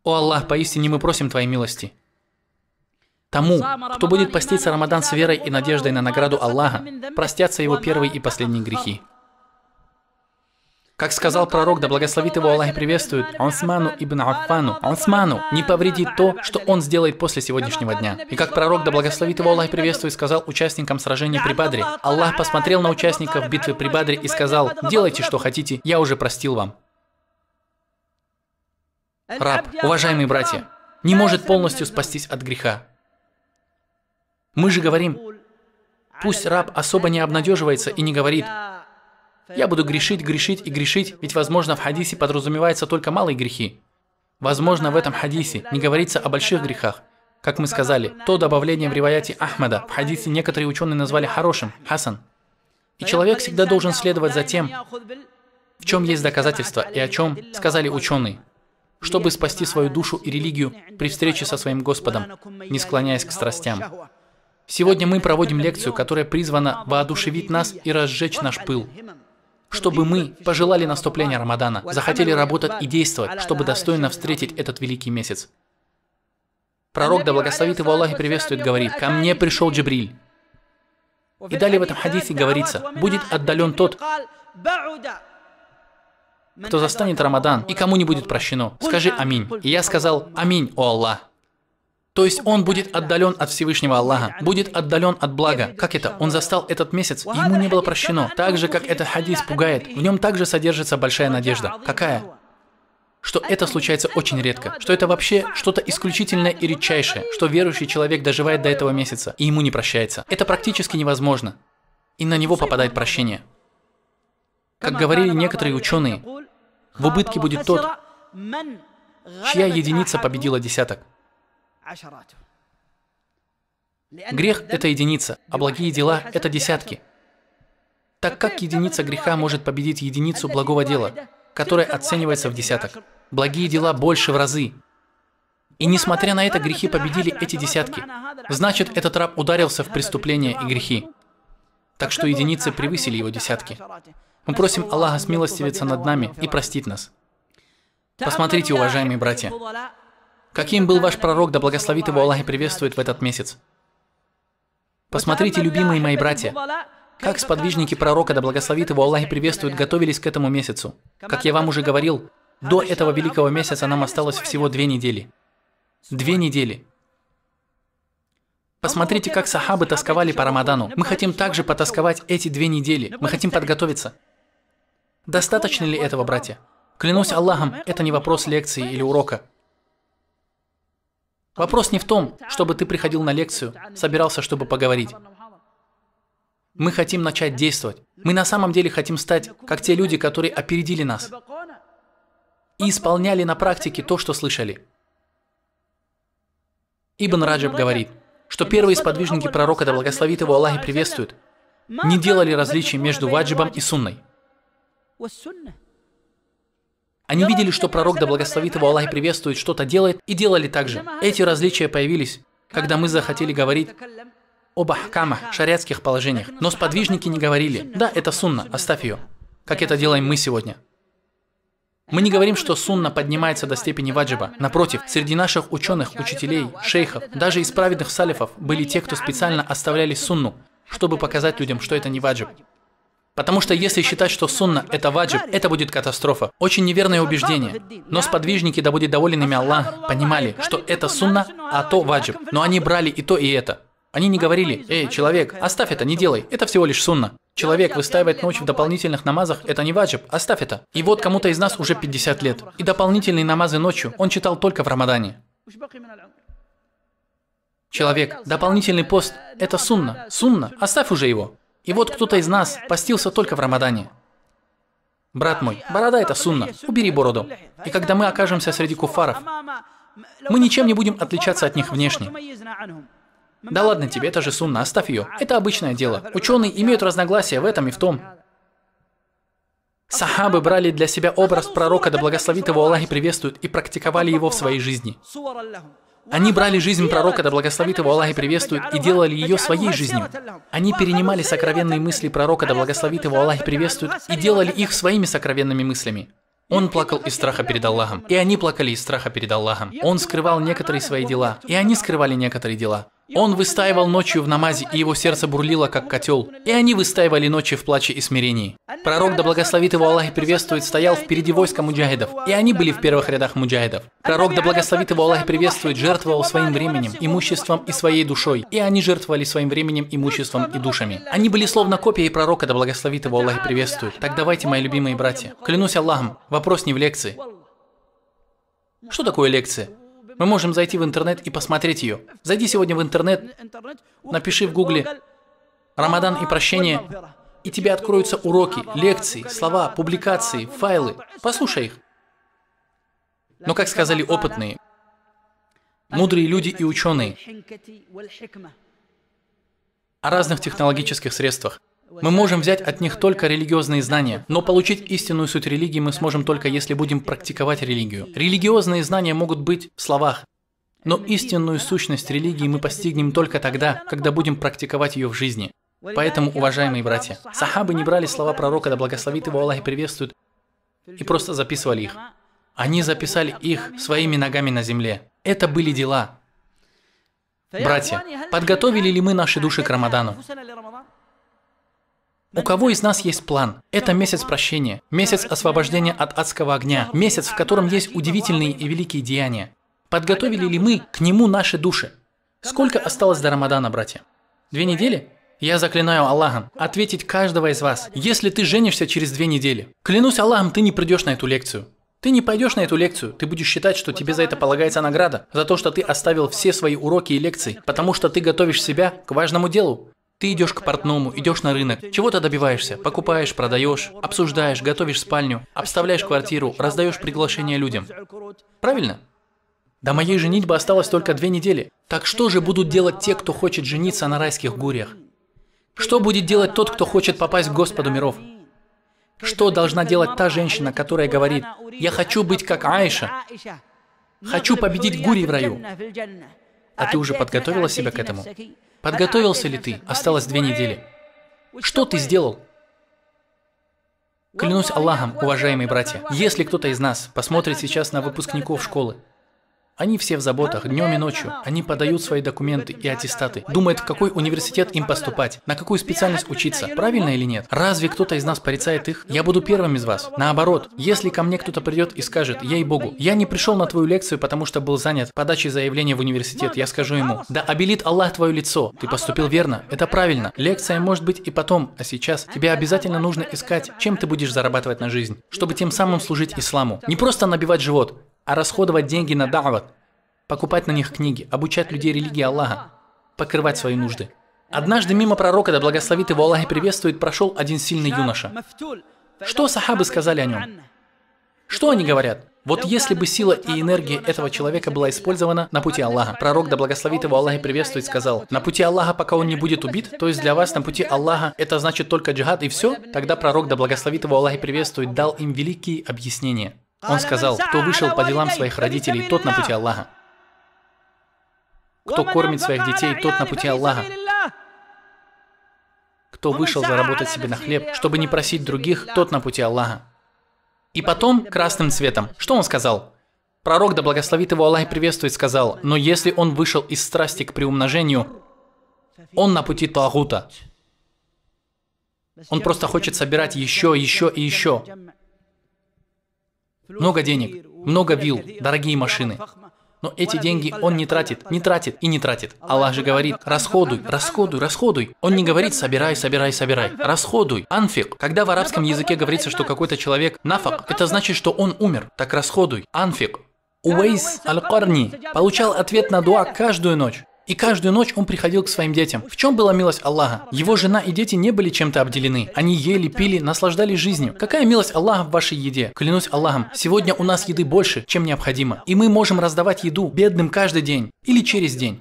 «О Аллах, поистине мы просим Твоей милости, Тому, кто будет поститься Рамадан с верой и надеждой на награду Аллаха, простятся его первые и последние грехи. Как сказал пророк, да благословит его Аллах и приветствует, Ансману ибн Аффану, Ансману, не повредит то, что он сделает после сегодняшнего дня. И как пророк, да благословит его Аллах и приветствует, сказал участникам сражения при Бадре, Аллах посмотрел на участников битвы при Бадре и сказал, делайте, что хотите, я уже простил вам. Раб, уважаемые братья, не может полностью спастись от греха. Мы же говорим, пусть раб особо не обнадеживается и не говорит, я буду грешить, грешить и грешить, ведь, возможно, в хадисе подразумеваются только малые грехи. Возможно, в этом хадисе не говорится о больших грехах. Как мы сказали, то добавление в риваяте Ахмада в хадисе некоторые ученые назвали хорошим, хасан. И человек всегда должен следовать за тем, в чем есть доказательства и о чем сказали ученые, чтобы спасти свою душу и религию при встрече со своим Господом, не склоняясь к страстям. Сегодня мы проводим лекцию, которая призвана воодушевить нас и разжечь наш пыл, чтобы мы пожелали наступления Рамадана, захотели работать и действовать, чтобы достойно встретить этот великий месяц. Пророк, да благословит его Аллах и приветствует, говорит, «Ко мне пришел Джибриль». И далее в этом хадисе говорится, «Будет отдален тот, кто застанет Рамадан, и кому не будет прощено. Скажи аминь». И я сказал, «Аминь, о Аллах». То есть он будет отдален от Всевышнего Аллаха, будет отдален от блага. Как это? Он застал этот месяц, и ему не было прощено. Так же, как этот хадис пугает, в нем также содержится большая надежда. Какая? что это случается очень редко, что это вообще что-то исключительное и редчайшее, что верующий человек доживает до этого месяца, и ему не прощается. Это практически невозможно. И на него попадает прощение. Как говорили некоторые ученые, в убытке будет тот, чья единица победила десяток. Грех — это единица, а благие дела — это десятки. Так как единица греха может победить единицу благого дела, которое оценивается в десяток? Благие дела больше в разы. И несмотря на это, грехи победили эти десятки. Значит, этот раб ударился в преступления и грехи. Так что единицы превысили его десятки. Мы просим Аллаха смилостивиться над нами и простить нас. Посмотрите, уважаемые братья, Каким был ваш пророк, да благословит его Аллах и приветствует в этот месяц? Посмотрите, любимые мои братья, как сподвижники пророка, да благословит его Аллах и приветствует, готовились к этому месяцу. Как я вам уже говорил, до этого великого месяца нам осталось всего две недели. Две недели. Посмотрите, как сахабы тосковали по Рамадану. Мы хотим также потасковать эти две недели. Мы хотим подготовиться. Достаточно ли этого, братья? Клянусь Аллахом, это не вопрос лекции или урока. Вопрос не в том, чтобы ты приходил на лекцию, собирался, чтобы поговорить. Мы хотим начать действовать. Мы на самом деле хотим стать, как те люди, которые опередили нас. И исполняли на практике то, что слышали. Ибн Раджаб говорит, что первые сподвижники пророка, да благословит его Аллах и приветствует, не делали различий между ваджибом и сунной. Они видели, что пророк, да благословит его Аллах и приветствует, что-то делает, и делали так же. Эти различия появились, когда мы захотели говорить об ахкамах, шариатских положениях. Но сподвижники не говорили, да, это сунна, оставь ее, как это делаем мы сегодня. Мы не говорим, что сунна поднимается до степени ваджиба. Напротив, среди наших ученых, учителей, шейхов, даже из праведных салифов были те, кто специально оставляли сунну, чтобы показать людям, что это не ваджиб. Потому что если считать, что сунна – это ваджиб, это будет катастрофа. Очень неверное убеждение. Но сподвижники, да будет доволен ими Аллах, понимали, что это сунна, а то ваджиб. Но они брали и то, и это. Они не говорили, «Эй, человек, оставь это, не делай, это всего лишь сунна». Человек выстаивает ночь в дополнительных намазах, это не ваджиб, оставь это. И вот кому-то из нас уже 50 лет. И дополнительные намазы ночью он читал только в Рамадане. Человек, дополнительный пост – это сунна. Сунна, оставь уже его. И вот кто-то из нас постился только в Рамадане. Брат мой, борода это сунна, убери бороду. И когда мы окажемся среди куфаров, мы ничем не будем отличаться от них внешне. Да ладно тебе, это же сунна, оставь ее. Это обычное дело. Ученые имеют разногласия в этом и в том. Сахабы брали для себя образ пророка, да благословит его Аллах и приветствует, и практиковали его в своей жизни. Они брали жизнь пророка, да благословит его Аллах и приветствует, и делали ее своей жизнью. Они перенимали сокровенные мысли пророка, да благословит его Аллах и приветствует, и делали их своими сокровенными мыслями. Он плакал из страха перед Аллахом, и они плакали из страха перед Аллахом. Он скрывал некоторые свои дела, и они скрывали некоторые дела. Он выстаивал ночью в намазе, и его сердце бурлило, как котел. И они выстаивали ночью в плаче и смирении. Пророк, да благословит его Аллах и приветствует, стоял впереди войска муджахидов. И они были в первых рядах муджахидов. Пророк, да благословит его Аллах и приветствует, жертвовал своим временем, имуществом и своей душой. И они жертвовали своим временем, имуществом и душами. Они были словно копией пророка, да благословит его Аллах и приветствует. Так давайте, мои любимые братья. Клянусь Аллахом, вопрос не в лекции. Что такое лекция? Мы можем зайти в интернет и посмотреть ее. Зайди сегодня в интернет, напиши в гугле «Рамадан и прощение», и тебе откроются уроки, лекции, слова, публикации, файлы. Послушай их. Но, как сказали опытные, мудрые люди и ученые о разных технологических средствах – мы можем взять от них только религиозные знания, но получить истинную суть религии мы сможем только если будем практиковать религию. Религиозные знания могут быть в словах, но истинную сущность религии мы постигнем только тогда, когда будем практиковать ее в жизни. Поэтому, уважаемые братья, сахабы не брали слова пророка, да благословит его Аллах и приветствует, и просто записывали их. Они записали их своими ногами на земле. Это были дела. Братья, подготовили ли мы наши души к Рамадану? У кого из нас есть план? Это месяц прощения, месяц освобождения от адского огня, месяц, в котором есть удивительные и великие деяния. Подготовили ли мы к нему наши души? Сколько осталось до Рамадана, братья? Две недели? Я заклинаю Аллахом ответить каждого из вас, если ты женишься через две недели. Клянусь Аллахом, ты не придешь на эту лекцию. Ты не пойдешь на эту лекцию, ты будешь считать, что тебе за это полагается награда, за то, что ты оставил все свои уроки и лекции, потому что ты готовишь себя к важному делу. Ты идешь к портному, идешь на рынок, чего-то добиваешься, покупаешь, продаешь, обсуждаешь, готовишь спальню, обставляешь квартиру, раздаешь приглашения людям. Правильно? До моей женитьбы осталось только две недели. Так что же будут делать те, кто хочет жениться на райских гуриях? Что будет делать тот, кто хочет попасть к Господу миров? Что должна делать та женщина, которая говорит, «Я хочу быть как Аиша, хочу победить гури в раю». А ты уже подготовила себя к этому? Подготовился ли ты? Осталось две недели. Что ты сделал? Клянусь Аллахом, уважаемые братья, если кто-то из нас посмотрит сейчас на выпускников школы, они все в заботах, днем и ночью. Они подают свои документы и аттестаты. Думают, в какой университет им поступать, на какую специальность учиться, правильно или нет. Разве кто-то из нас порицает их? Я буду первым из вас. Наоборот, если ко мне кто-то придет и скажет, ей-богу, я не пришел на твою лекцию, потому что был занят подачей заявления в университет, я скажу ему, да обелит Аллах твое лицо, ты поступил верно, это правильно. Лекция может быть и потом, а сейчас тебе обязательно нужно искать, чем ты будешь зарабатывать на жизнь, чтобы тем самым служить исламу. Не просто набивать живот, а расходовать деньги на дават, покупать на них книги, обучать людей религии Аллаха, покрывать свои нужды. Однажды мимо пророка, да благословит его Аллах и приветствует, прошел один сильный юноша. Что сахабы сказали о нем? Что они говорят? Вот если бы сила и энергия этого человека была использована на пути Аллаха. Пророк, да благословит его Аллах и приветствует, сказал, на пути Аллаха, пока он не будет убит, то есть для вас на пути Аллаха это значит только джихад и все, тогда пророк, да благословит его Аллах и приветствует, дал им великие объяснения. Он сказал, кто вышел по делам своих родителей, тот на пути Аллаха. Кто кормит своих детей, тот на пути Аллаха. Кто вышел заработать себе на хлеб, чтобы не просить других, тот на пути Аллаха. И потом красным цветом. Что он сказал? Пророк, да благословит его Аллах и приветствует, сказал, но если он вышел из страсти к приумножению, он на пути Тагута. Он просто хочет собирать еще, еще и еще. Много денег, много вил, дорогие машины. Но эти деньги он не тратит, не тратит и не тратит. Аллах же говорит, расходуй, расходуй, расходуй. Он не говорит, собирай, собирай, собирай. Расходуй, анфик. Когда в арабском языке говорится, что какой-то человек нафак, это значит, что он умер. Так расходуй, анфик. Уэйс Аль-Карни получал ответ на дуа каждую ночь. И каждую ночь он приходил к своим детям. В чем была милость Аллаха? Его жена и дети не были чем-то обделены. Они ели, пили, наслаждались жизнью. Какая милость Аллаха в вашей еде? Клянусь Аллахом, сегодня у нас еды больше, чем необходимо. И мы можем раздавать еду бедным каждый день или через день.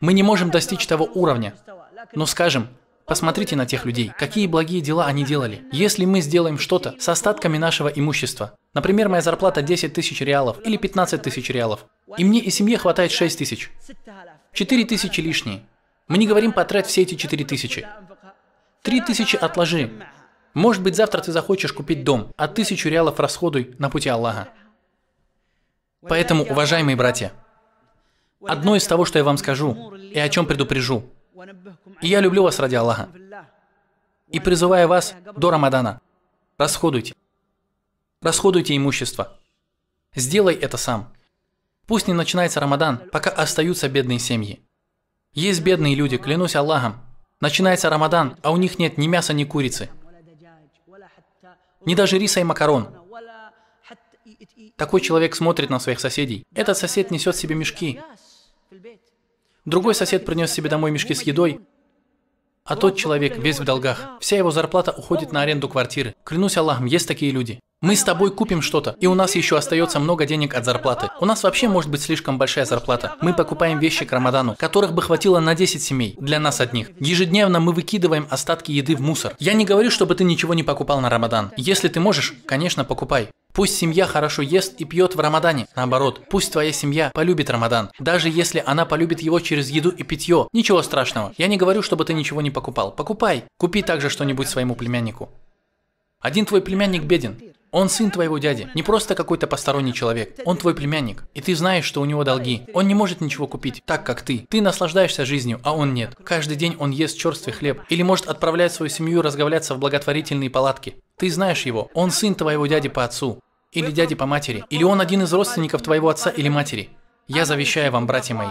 Мы не можем достичь того уровня. Но скажем, Посмотрите на тех людей, какие благие дела они делали. Если мы сделаем что-то с остатками нашего имущества, например, моя зарплата 10 тысяч реалов или 15 тысяч реалов, и мне и семье хватает 6 тысяч, Четыре тысячи лишние. Мы не говорим потрать все эти четыре тысячи. Три тысячи отложи. Может быть, завтра ты захочешь купить дом, а тысячу реалов расходуй на пути Аллаха. Поэтому, уважаемые братья, одно из того, что я вам скажу и о чем предупрежу, и я люблю вас ради Аллаха, и призываю вас до Рамадана, расходуйте. Расходуйте имущество. Сделай это сам. Пусть не начинается Рамадан, пока остаются бедные семьи. Есть бедные люди, клянусь Аллахом. Начинается Рамадан, а у них нет ни мяса, ни курицы. Ни даже риса и макарон. Такой человек смотрит на своих соседей. Этот сосед несет себе мешки. Другой сосед принес себе домой мешки с едой, а тот человек весь в долгах. Вся его зарплата уходит на аренду квартиры. Клянусь Аллахом, есть такие люди. Мы с тобой купим что-то, и у нас еще остается много денег от зарплаты. У нас вообще может быть слишком большая зарплата. Мы покупаем вещи к Рамадану, которых бы хватило на 10 семей, для нас одних. Ежедневно мы выкидываем остатки еды в мусор. Я не говорю, чтобы ты ничего не покупал на Рамадан. Если ты можешь, конечно, покупай. Пусть семья хорошо ест и пьет в Рамадане. Наоборот, пусть твоя семья полюбит Рамадан. Даже если она полюбит его через еду и питье. Ничего страшного. Я не говорю, чтобы ты ничего не покупал. Покупай. Купи также что-нибудь своему племяннику. Один твой племянник беден. Он сын твоего дяди, не просто какой-то посторонний человек. Он твой племянник, и ты знаешь, что у него долги. Он не может ничего купить, так как ты. Ты наслаждаешься жизнью, а он нет. Каждый день он ест черствый хлеб или может отправлять свою семью разговляться в благотворительные палатки. Ты знаешь его, он сын твоего дяди по отцу, или дяди по матери, или он один из родственников твоего отца или матери. Я завещаю вам, братья мои,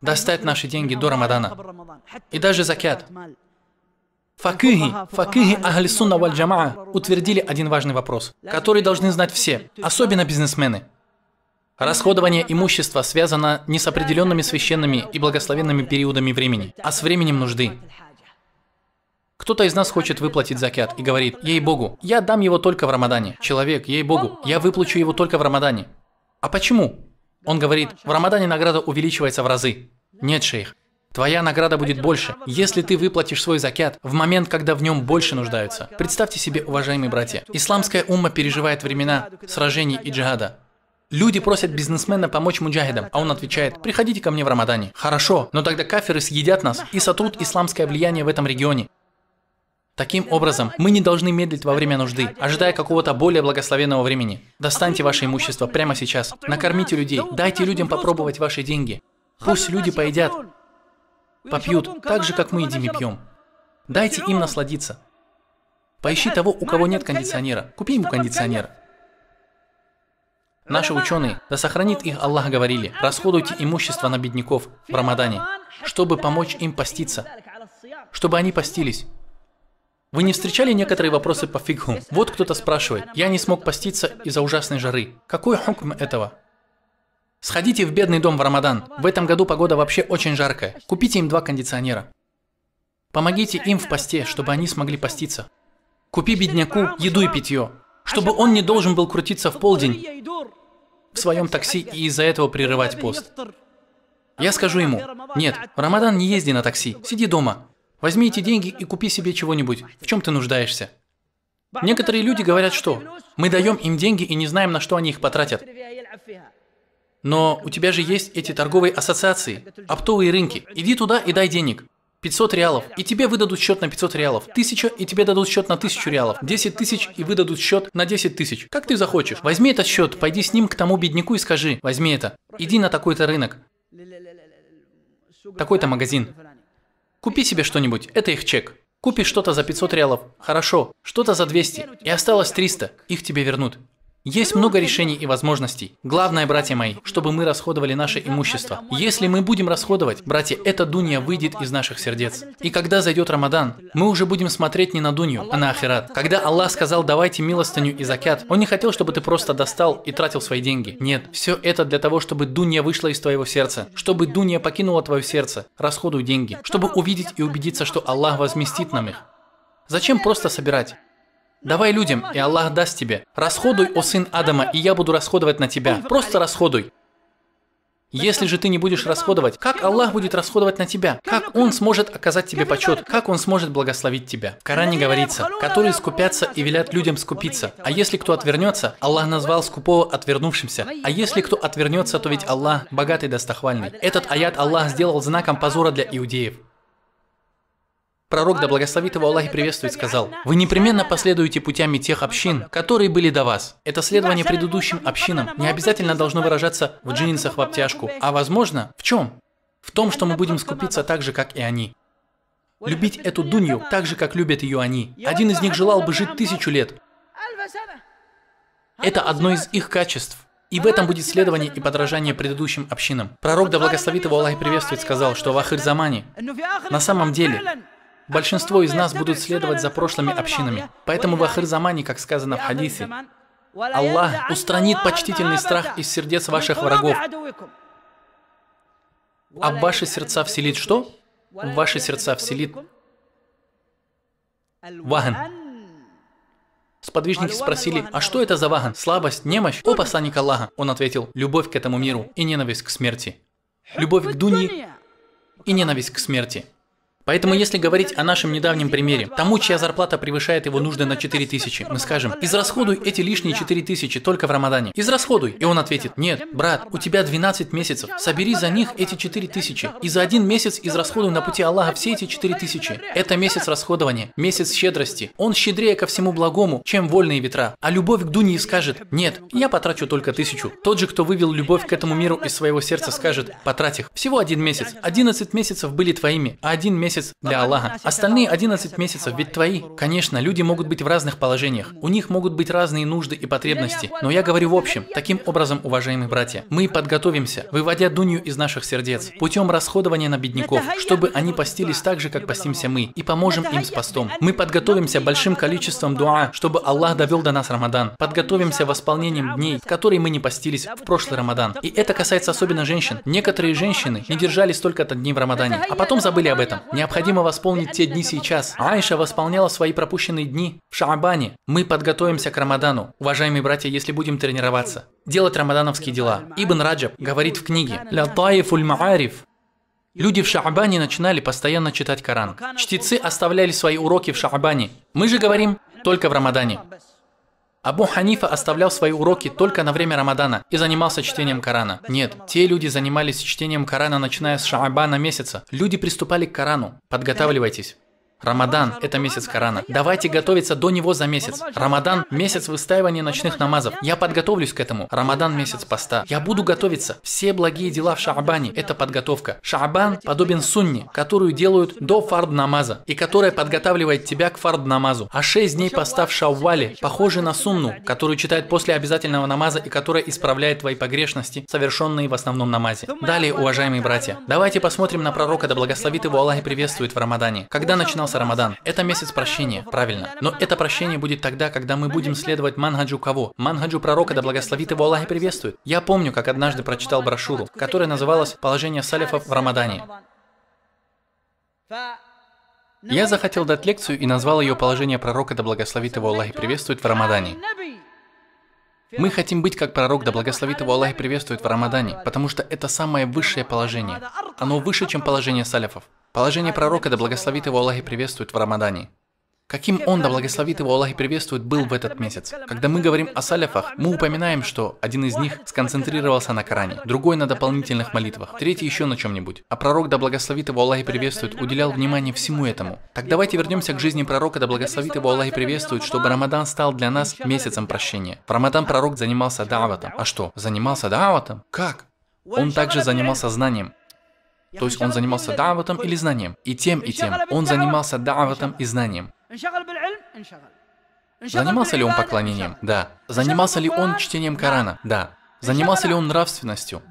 достать наши деньги до Рамадана, и даже закят. Факыхи, факыхи Ахли Сунна Валь Джамаа утвердили один важный вопрос, который должны знать все, особенно бизнесмены. Расходование имущества связано не с определенными священными и благословенными периодами времени, а с временем нужды. Кто-то из нас хочет выплатить закят и говорит, ей-богу, я дам его только в Рамадане. Человек, ей-богу, я выплачу его только в Рамадане. А почему? Он говорит, в Рамадане награда увеличивается в разы. Нет, шейх, Твоя награда будет больше, если ты выплатишь свой закят в момент, когда в нем больше нуждаются. Представьте себе, уважаемые братья, исламская умма переживает времена сражений и джихада. Люди просят бизнесмена помочь муджахидам, а он отвечает, приходите ко мне в Рамадане. Хорошо, но тогда каферы съедят нас и сотрут исламское влияние в этом регионе. Таким образом, мы не должны медлить во время нужды, ожидая какого-то более благословенного времени. Достаньте ваше имущество прямо сейчас, накормите людей, дайте людям попробовать ваши деньги. Пусть люди поедят, Попьют так же, как мы едим и пьем. Дайте им насладиться. Поищи того, у кого нет кондиционера. Купи ему кондиционер. Наши ученые, да сохранит их Аллах, говорили, расходуйте имущество на бедняков в Рамадане, чтобы помочь им поститься, чтобы они постились. Вы не встречали некоторые вопросы по фигху? Вот кто-то спрашивает, я не смог поститься из-за ужасной жары. Какой хукм этого? Сходите в бедный дом в Рамадан. В этом году погода вообще очень жаркая. Купите им два кондиционера. Помогите им в посте, чтобы они смогли поститься. Купи бедняку еду и питье, чтобы он не должен был крутиться в полдень в своем такси и из-за этого прерывать пост. Я скажу ему, нет, в Рамадан не езди на такси, сиди дома. Возьми эти деньги и купи себе чего-нибудь, в чем ты нуждаешься. Некоторые люди говорят, что мы даем им деньги и не знаем, на что они их потратят. Но у тебя же есть эти торговые ассоциации, оптовые рынки. Иди туда и дай денег. 500 реалов, и тебе выдадут счет на 500 реалов. 1000, и тебе дадут счет на 1000 реалов. 10 тысяч, и выдадут счет на 10 тысяч. Как ты захочешь. Возьми этот счет, пойди с ним к тому бедняку и скажи, возьми это. Иди на такой-то рынок. Такой-то магазин. Купи себе что-нибудь, это их чек. Купи что-то за 500 реалов, хорошо, что-то за 200, и осталось 300, их тебе вернут. Есть много решений и возможностей. Главное, братья мои, чтобы мы расходовали наше имущество. Если мы будем расходовать, братья, эта дунья выйдет из наших сердец. И когда зайдет Рамадан, мы уже будем смотреть не на дунью, а на ахират. Когда Аллах сказал, давайте милостыню и закят, Он не хотел, чтобы ты просто достал и тратил свои деньги. Нет, все это для того, чтобы дунья вышла из твоего сердца, чтобы дунья покинула твое сердце. Расходуй деньги, чтобы увидеть и убедиться, что Аллах возместит нам их. Зачем просто собирать? Давай людям, и Аллах даст тебе. Расходуй, о сын Адама, и я буду расходовать на тебя. Просто расходуй. Если же ты не будешь расходовать, как Аллах будет расходовать на тебя? Как Он сможет оказать тебе почет? Как Он сможет благословить тебя? В Коране говорится, которые скупятся и велят людям скупиться. А если кто отвернется, Аллах назвал скупого отвернувшимся. А если кто отвернется, то ведь Аллах богатый достохвальный. Этот аят Аллах сделал знаком позора для иудеев. Пророк, да благословит его Аллах и приветствует, сказал, «Вы непременно последуете путями тех общин, которые были до вас». Это следование предыдущим общинам не обязательно должно выражаться в джинсах в обтяжку, а возможно, в чем? В том, что мы будем скупиться так же, как и они. Любить эту дунью так же, как любят ее они. Один из них желал бы жить тысячу лет. Это одно из их качеств. И в этом будет следование и подражание предыдущим общинам. Пророк, да благословит его Аллах и приветствует, сказал, что в Ахир замани на самом деле, Большинство из нас будут следовать за прошлыми общинами. Поэтому в Ахирзамане, как сказано в хадисе, Аллах устранит почтительный страх из сердец ваших врагов. А в ваши сердца вселит что? В ваши сердца вселит ваган. Сподвижники спросили, а что это за ваган? Слабость, немощь? О, посланник Аллаха! Он ответил, любовь к этому миру и ненависть к смерти. Любовь к дуни и ненависть к смерти. Поэтому, если говорить о нашем недавнем примере, тому, чья зарплата превышает его нужды на 4000, мы скажем, израсходуй эти лишние 4000 только в Рамадане. Израсходуй. И он ответит, нет, брат, у тебя 12 месяцев, собери за них эти 4000, и за один месяц израсходуй на пути Аллаха все эти 4000. Это месяц расходования, месяц щедрости. Он щедрее ко всему благому, чем вольные ветра. А любовь к Дунии скажет, нет, я потрачу только тысячу. Тот же, кто вывел любовь к этому миру из своего сердца, скажет, потрать их. Всего один месяц. 11 месяцев были твоими, а один месяц месяц для Аллаха, остальные 11 месяцев ведь твои. Конечно, люди могут быть в разных положениях, у них могут быть разные нужды и потребности, но я говорю в общем. Таким образом, уважаемые братья, мы подготовимся, выводя Дунью из наших сердец, путем расходования на бедняков, чтобы они постились так же, как постимся мы, и поможем им с постом. Мы подготовимся большим количеством дуа, чтобы Аллах довел до нас Рамадан. Подготовимся восполнением дней, в которые мы не постились в прошлый Рамадан. И это касается особенно женщин. Некоторые женщины не держались только от дней в Рамадане, а потом забыли об этом. Не Необходимо восполнить те дни сейчас. Аиша восполняла свои пропущенные дни в Шаабане. Мы подготовимся к Рамадану, уважаемые братья, если будем тренироваться. Делать рамадановские дела. Ибн Раджаб говорит в книге «Ля таифуль маариф» Люди в Шаабане начинали постоянно читать Коран. Чтецы оставляли свои уроки в Шаабане. Мы же говорим только в Рамадане. Абу Ханифа оставлял свои уроки только на время Рамадана и занимался чтением Корана. Нет, те люди занимались чтением Корана, начиная с Шаабана месяца. Люди приступали к Корану. Подготавливайтесь. Рамадан – это месяц Корана. Давайте готовиться до него за месяц. Рамадан – месяц выстаивания ночных намазов. Я подготовлюсь к этому. Рамадан – месяц поста. Я буду готовиться. Все благие дела в Шаабане – это подготовка. Шаабан подобен сунне, которую делают до фард намаза, и которая подготавливает тебя к фард намазу. А шесть дней поста в Шауале похожи на сунну, которую читают после обязательного намаза и которая исправляет твои погрешности, совершенные в основном намазе. Далее, уважаемые братья, давайте посмотрим на пророка, да благословит его Аллах и приветствует в Рамадане. Когда начинал начался Рамадан. Это месяц прощения, правильно. Но это прощение будет тогда, когда мы будем следовать манхаджу кого? Манхаджу пророка, да благословит его Аллах и приветствует. Я помню, как однажды прочитал брошюру, которая называлась «Положение салифов в Рамадане». Я захотел дать лекцию и назвал ее «Положение пророка, да благословит его Аллах и приветствует в Рамадане». Мы хотим быть как пророк, да благословит его Аллах и приветствует в Рамадане, потому что это самое высшее положение. Оно выше, чем положение салифов. Положение пророка, да благословит его Аллах и приветствует в Рамадане. Каким он, да благословит его Аллах и приветствует, был в этот месяц? Когда мы говорим о саляфах, мы упоминаем, что один из них сконцентрировался на Коране, другой на дополнительных молитвах, третий еще на чем-нибудь. А пророк, да благословит его Аллах и приветствует, уделял внимание всему этому. Так давайте вернемся к жизни пророка, да благословит его Аллах и приветствует, чтобы Рамадан стал для нас месяцем прощения. В Рамадан пророк занимался даватом. А что, занимался даватом? Как? Он также занимался знанием. То есть он занимался даватом или знанием, и тем, и тем. Он занимался даватом и знанием. Занимался ли он поклонением? Да. Занимался ли он чтением Корана? Да. Занимался ли он нравственностью?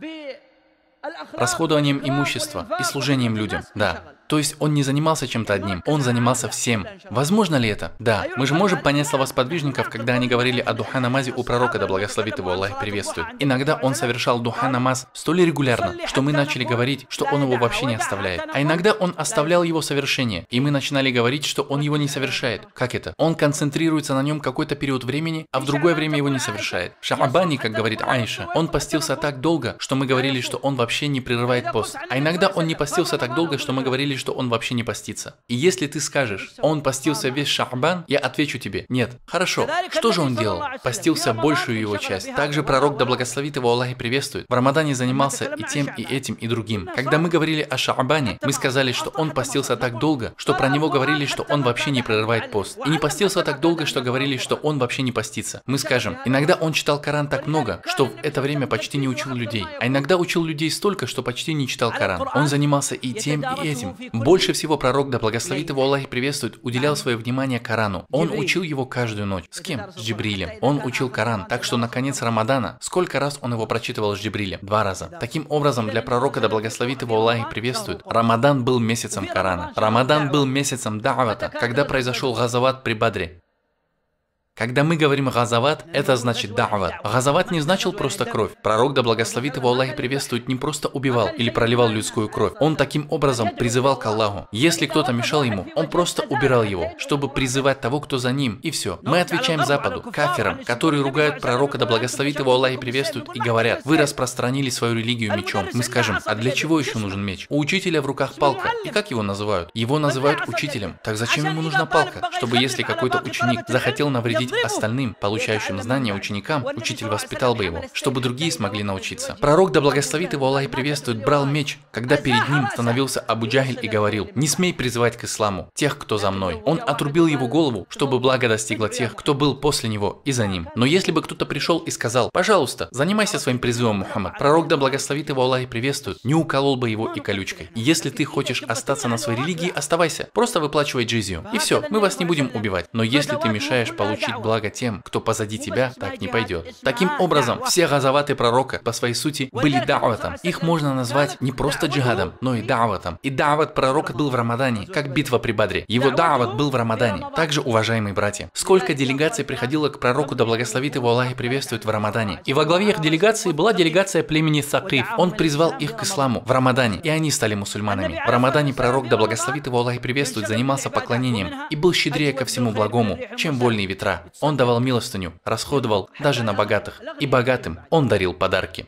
Расходованием имущества и служением людям? Да. То есть он не занимался чем-то одним, он занимался всем. Возможно ли это? Да. Мы же можем понять слова сподвижников, когда они говорили о духа намазе у пророка, да благословит его Аллах приветствует. Иногда он совершал духа намаз столь регулярно, что мы начали говорить, что он его вообще не оставляет. А иногда он оставлял его совершение, и мы начинали говорить, что он его не совершает. Как это? Он концентрируется на нем какой-то период времени, а в другое время его не совершает. Шаабани, как говорит Айша, он постился так долго, что мы говорили, что он вообще не прерывает пост. А иногда он не постился так долго, что мы говорили, говорит, что он вообще не постится. И если ты скажешь, ну он постился весь Шахбан, я отвечу тебе, нет. Хорошо, что же он делал? Постился большую его часть. Также пророк, да благословит его Аллах и приветствует, в Рамадане занимался и тем, и этим, и другим. Ну, когда мы говорили о Шахбане, мы сказали, что он постился так долго, что про него говорили, что он вообще не прерывает пост. И не постился так долго, что говорили, что он вообще не постится. Мы скажем, иногда он читал Коран так много, что в это время почти не учил людей. А иногда учил людей столько, что почти не читал а Коран. Он занимался и тем, и этим. Больше всего пророк, да благословит его Аллах и приветствует, уделял свое внимание Корану. Он учил его каждую ночь. С кем? С Джибрилем. Он учил Коран, так что на конец Рамадана, сколько раз он его прочитывал с Джибрилем? Два раза. Таким образом, для пророка, да благословит его Аллах и приветствует, Рамадан был месяцем Корана. Рамадан был месяцем Да'вата, когда произошел Газават при Бадре. Когда мы говорим «газават», ну, это значит «дават». Газават не значил просто кровь. Пророк, да благословит его Аллах и приветствует, не просто убивал или проливал людскую кровь. Он таким образом призывал к Аллаху. Если кто-то мешал ему, он просто убирал его, чтобы призывать того, кто за ним, и все. Мы отвечаем Западу, каферам, которые ругают пророка, да благословит его Аллах и приветствует, и говорят, вы распространили свою религию мечом. Мы скажем, а для чего еще нужен меч? У учителя в руках палка. И как его называют? Его называют учителем. Так зачем ему нужна палка? Чтобы если какой-то ученик захотел навредить сообщить ну, остальным, получающим знания ученикам, учитель воспитал бы его, чтобы другие смогли научиться. Пророк, да благословит его Аллах и приветствует, брал меч, когда перед ним становился Абу Джахиль и говорил, «Не смей призывать к исламу тех, кто за мной». Он отрубил его голову, чтобы благо достигло тех, кто был после него и за ним. Но если бы кто-то пришел и сказал, «Пожалуйста, занимайся своим призывом, Мухаммад», пророк, да благословит его Аллах и приветствует, не уколол бы его и колючкой. если ты хочешь остаться на своей религии, оставайся, просто выплачивай джизию. И все, мы вас не будем убивать. Но если ты мешаешь получить благо тем, кто позади тебя так не пойдет. Таким образом, все газоваты пророка по своей сути были дааватом. Их можно назвать не просто джихадом, но и дааватом. И даават пророка был в Рамадане, как битва при Бадре. Его даават был в Рамадане. Также, уважаемые братья, сколько делегаций приходило к пророку, да благословит его Аллах и приветствует в Рамадане. И во главе их делегации была делегация племени Сакиф. Он призвал их к исламу в Рамадане, и они стали мусульманами. В Рамадане пророк, да благословит его Аллах и приветствует, занимался поклонением и был щедрее ко всему благому, чем вольные ветра. Он давал милостыню, расходовал даже на богатых. И богатым он дарил подарки.